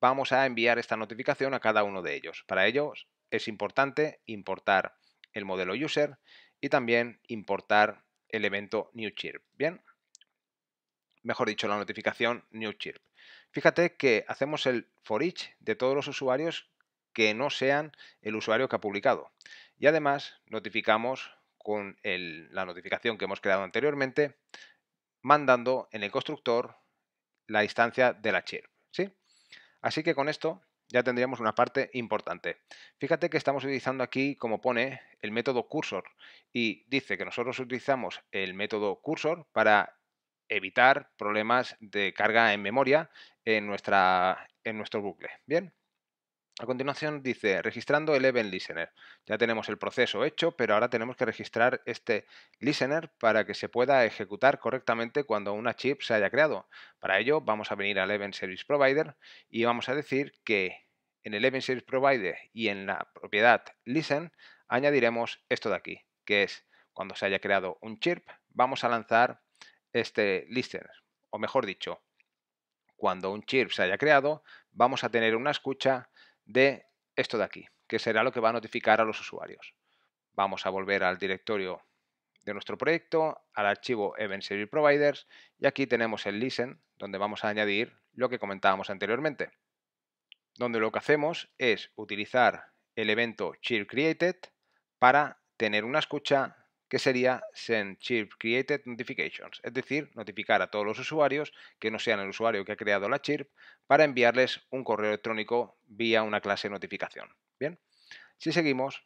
vamos a enviar esta notificación a cada uno de ellos. Para ello es importante importar el modelo user y también importar elemento New Chirp. Bien, mejor dicho, la notificación New Chirp. Fíjate que hacemos el for each de todos los usuarios que no sean el usuario que ha publicado. Y además notificamos con la notificación que hemos creado anteriormente, mandando en el constructor la instancia de la chirp. ¿sí? Así que con esto ya tendríamos una parte importante. Fíjate que estamos utilizando aquí, como pone, el método cursor y dice que nosotros utilizamos el método cursor para evitar problemas de carga en memoria en, nuestra, en nuestro bucle. Bien, a continuación dice, registrando el event listener. Ya tenemos el proceso hecho, pero ahora tenemos que registrar este listener para que se pueda ejecutar correctamente cuando una chip se haya creado. Para ello vamos a venir al event service provider y vamos a decir que en el event service provider y en la propiedad listen añadiremos esto de aquí, que es cuando se haya creado un chip, vamos a lanzar este listener, o mejor dicho, cuando un chip se haya creado, vamos a tener una escucha de esto de aquí, que será lo que va a notificar a los usuarios. Vamos a volver al directorio de nuestro proyecto, al archivo Event Service Providers, y aquí tenemos el Listen, donde vamos a añadir lo que comentábamos anteriormente, donde lo que hacemos es utilizar el evento Cheer Created para tener una escucha que sería Send Chirp Created Notifications, es decir, notificar a todos los usuarios que no sean el usuario que ha creado la Chirp para enviarles un correo electrónico vía una clase notificación. Bien, si seguimos,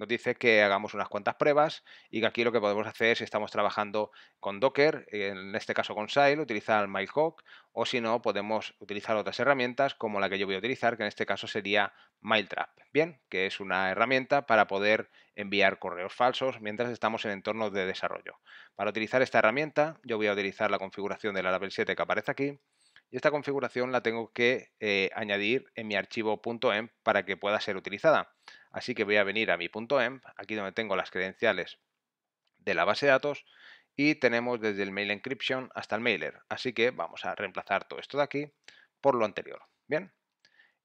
nos dice que hagamos unas cuantas pruebas y que aquí lo que podemos hacer si estamos trabajando con Docker, en este caso con Sail, utilizar myhawk o si no podemos utilizar otras herramientas como la que yo voy a utilizar, que en este caso sería Miletrap, bien, que es una herramienta para poder enviar correos falsos mientras estamos en entornos de desarrollo. Para utilizar esta herramienta yo voy a utilizar la configuración de la label 7 que aparece aquí y esta configuración la tengo que eh, añadir en mi archivo .env em para que pueda ser utilizada. Así que voy a venir a mi .env, em, aquí donde tengo las credenciales de la base de datos y tenemos desde el mail encryption hasta el mailer. Así que vamos a reemplazar todo esto de aquí por lo anterior. Bien,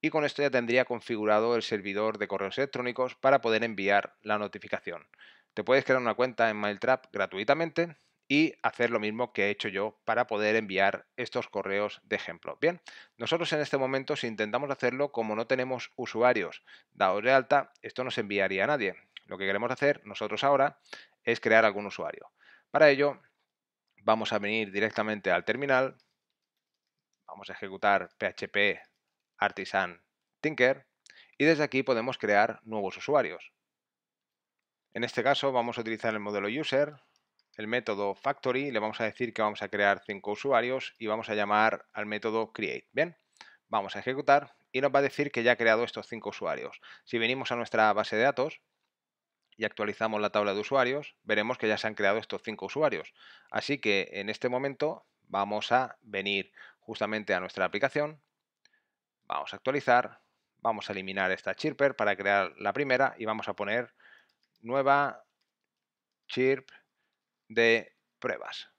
y con esto ya tendría configurado el servidor de correos electrónicos para poder enviar la notificación. Te puedes crear una cuenta en MailTrap gratuitamente y hacer lo mismo que he hecho yo para poder enviar estos correos de ejemplo. Bien, nosotros en este momento si intentamos hacerlo como no tenemos usuarios dados de alta, esto no se enviaría a nadie. Lo que queremos hacer nosotros ahora es crear algún usuario. Para ello vamos a venir directamente al terminal, vamos a ejecutar php artisan tinker y desde aquí podemos crear nuevos usuarios. En este caso vamos a utilizar el modelo user, el método factory, le vamos a decir que vamos a crear cinco usuarios y vamos a llamar al método create. Bien, vamos a ejecutar y nos va a decir que ya ha creado estos cinco usuarios. Si venimos a nuestra base de datos y actualizamos la tabla de usuarios, veremos que ya se han creado estos cinco usuarios. Así que en este momento vamos a venir justamente a nuestra aplicación, vamos a actualizar, vamos a eliminar esta chirper para crear la primera y vamos a poner nueva chirp de pruebas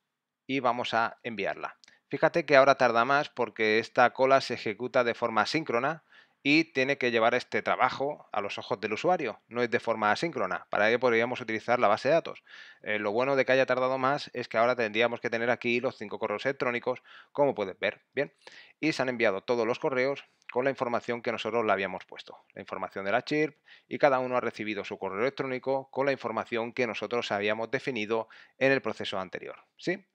y vamos a enviarla. Fíjate que ahora tarda más porque esta cola se ejecuta de forma síncrona y tiene que llevar este trabajo a los ojos del usuario, no es de forma asíncrona. Para ello podríamos utilizar la base de datos. Eh, lo bueno de que haya tardado más es que ahora tendríamos que tener aquí los cinco correos electrónicos, como puedes ver. Bien, y se han enviado todos los correos con la información que nosotros le habíamos puesto, la información de la chirp, y cada uno ha recibido su correo electrónico con la información que nosotros habíamos definido en el proceso anterior. ¿Sí?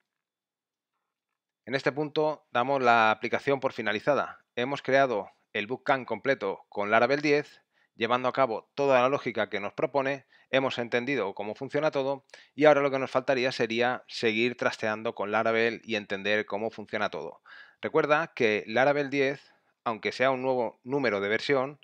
En este punto damos la aplicación por finalizada. Hemos creado el bootcamp completo con Laravel 10, llevando a cabo toda la lógica que nos propone, hemos entendido cómo funciona todo y ahora lo que nos faltaría sería seguir trasteando con Laravel y entender cómo funciona todo. Recuerda que Laravel 10, aunque sea un nuevo número de versión,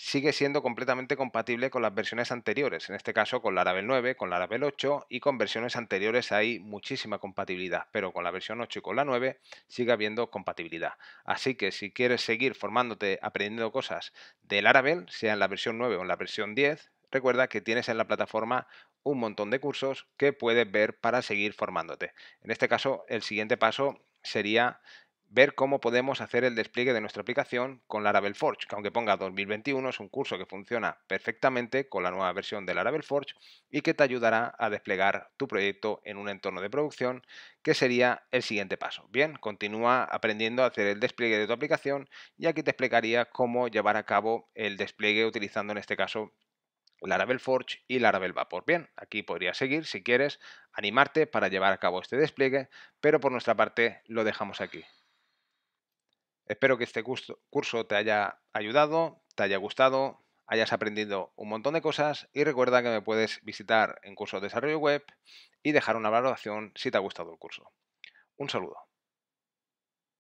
sigue siendo completamente compatible con las versiones anteriores, en este caso con la Laravel 9, con la Laravel 8 y con versiones anteriores hay muchísima compatibilidad, pero con la versión 8 y con la 9 sigue habiendo compatibilidad. Así que si quieres seguir formándote, aprendiendo cosas del Laravel, sea en la versión 9 o en la versión 10, recuerda que tienes en la plataforma un montón de cursos que puedes ver para seguir formándote. En este caso, el siguiente paso sería ver cómo podemos hacer el despliegue de nuestra aplicación con Laravel Forge, que aunque ponga 2021 es un curso que funciona perfectamente con la nueva versión de Laravel Forge y que te ayudará a desplegar tu proyecto en un entorno de producción, que sería el siguiente paso. Bien, continúa aprendiendo a hacer el despliegue de tu aplicación y aquí te explicaría cómo llevar a cabo el despliegue utilizando en este caso Laravel Forge y Laravel Vapor. Bien, aquí podrías seguir si quieres animarte para llevar a cabo este despliegue, pero por nuestra parte lo dejamos aquí. Espero que este curso te haya ayudado, te haya gustado, hayas aprendido un montón de cosas y recuerda que me puedes visitar en curso de desarrollo web y dejar una valoración si te ha gustado el curso. Un saludo.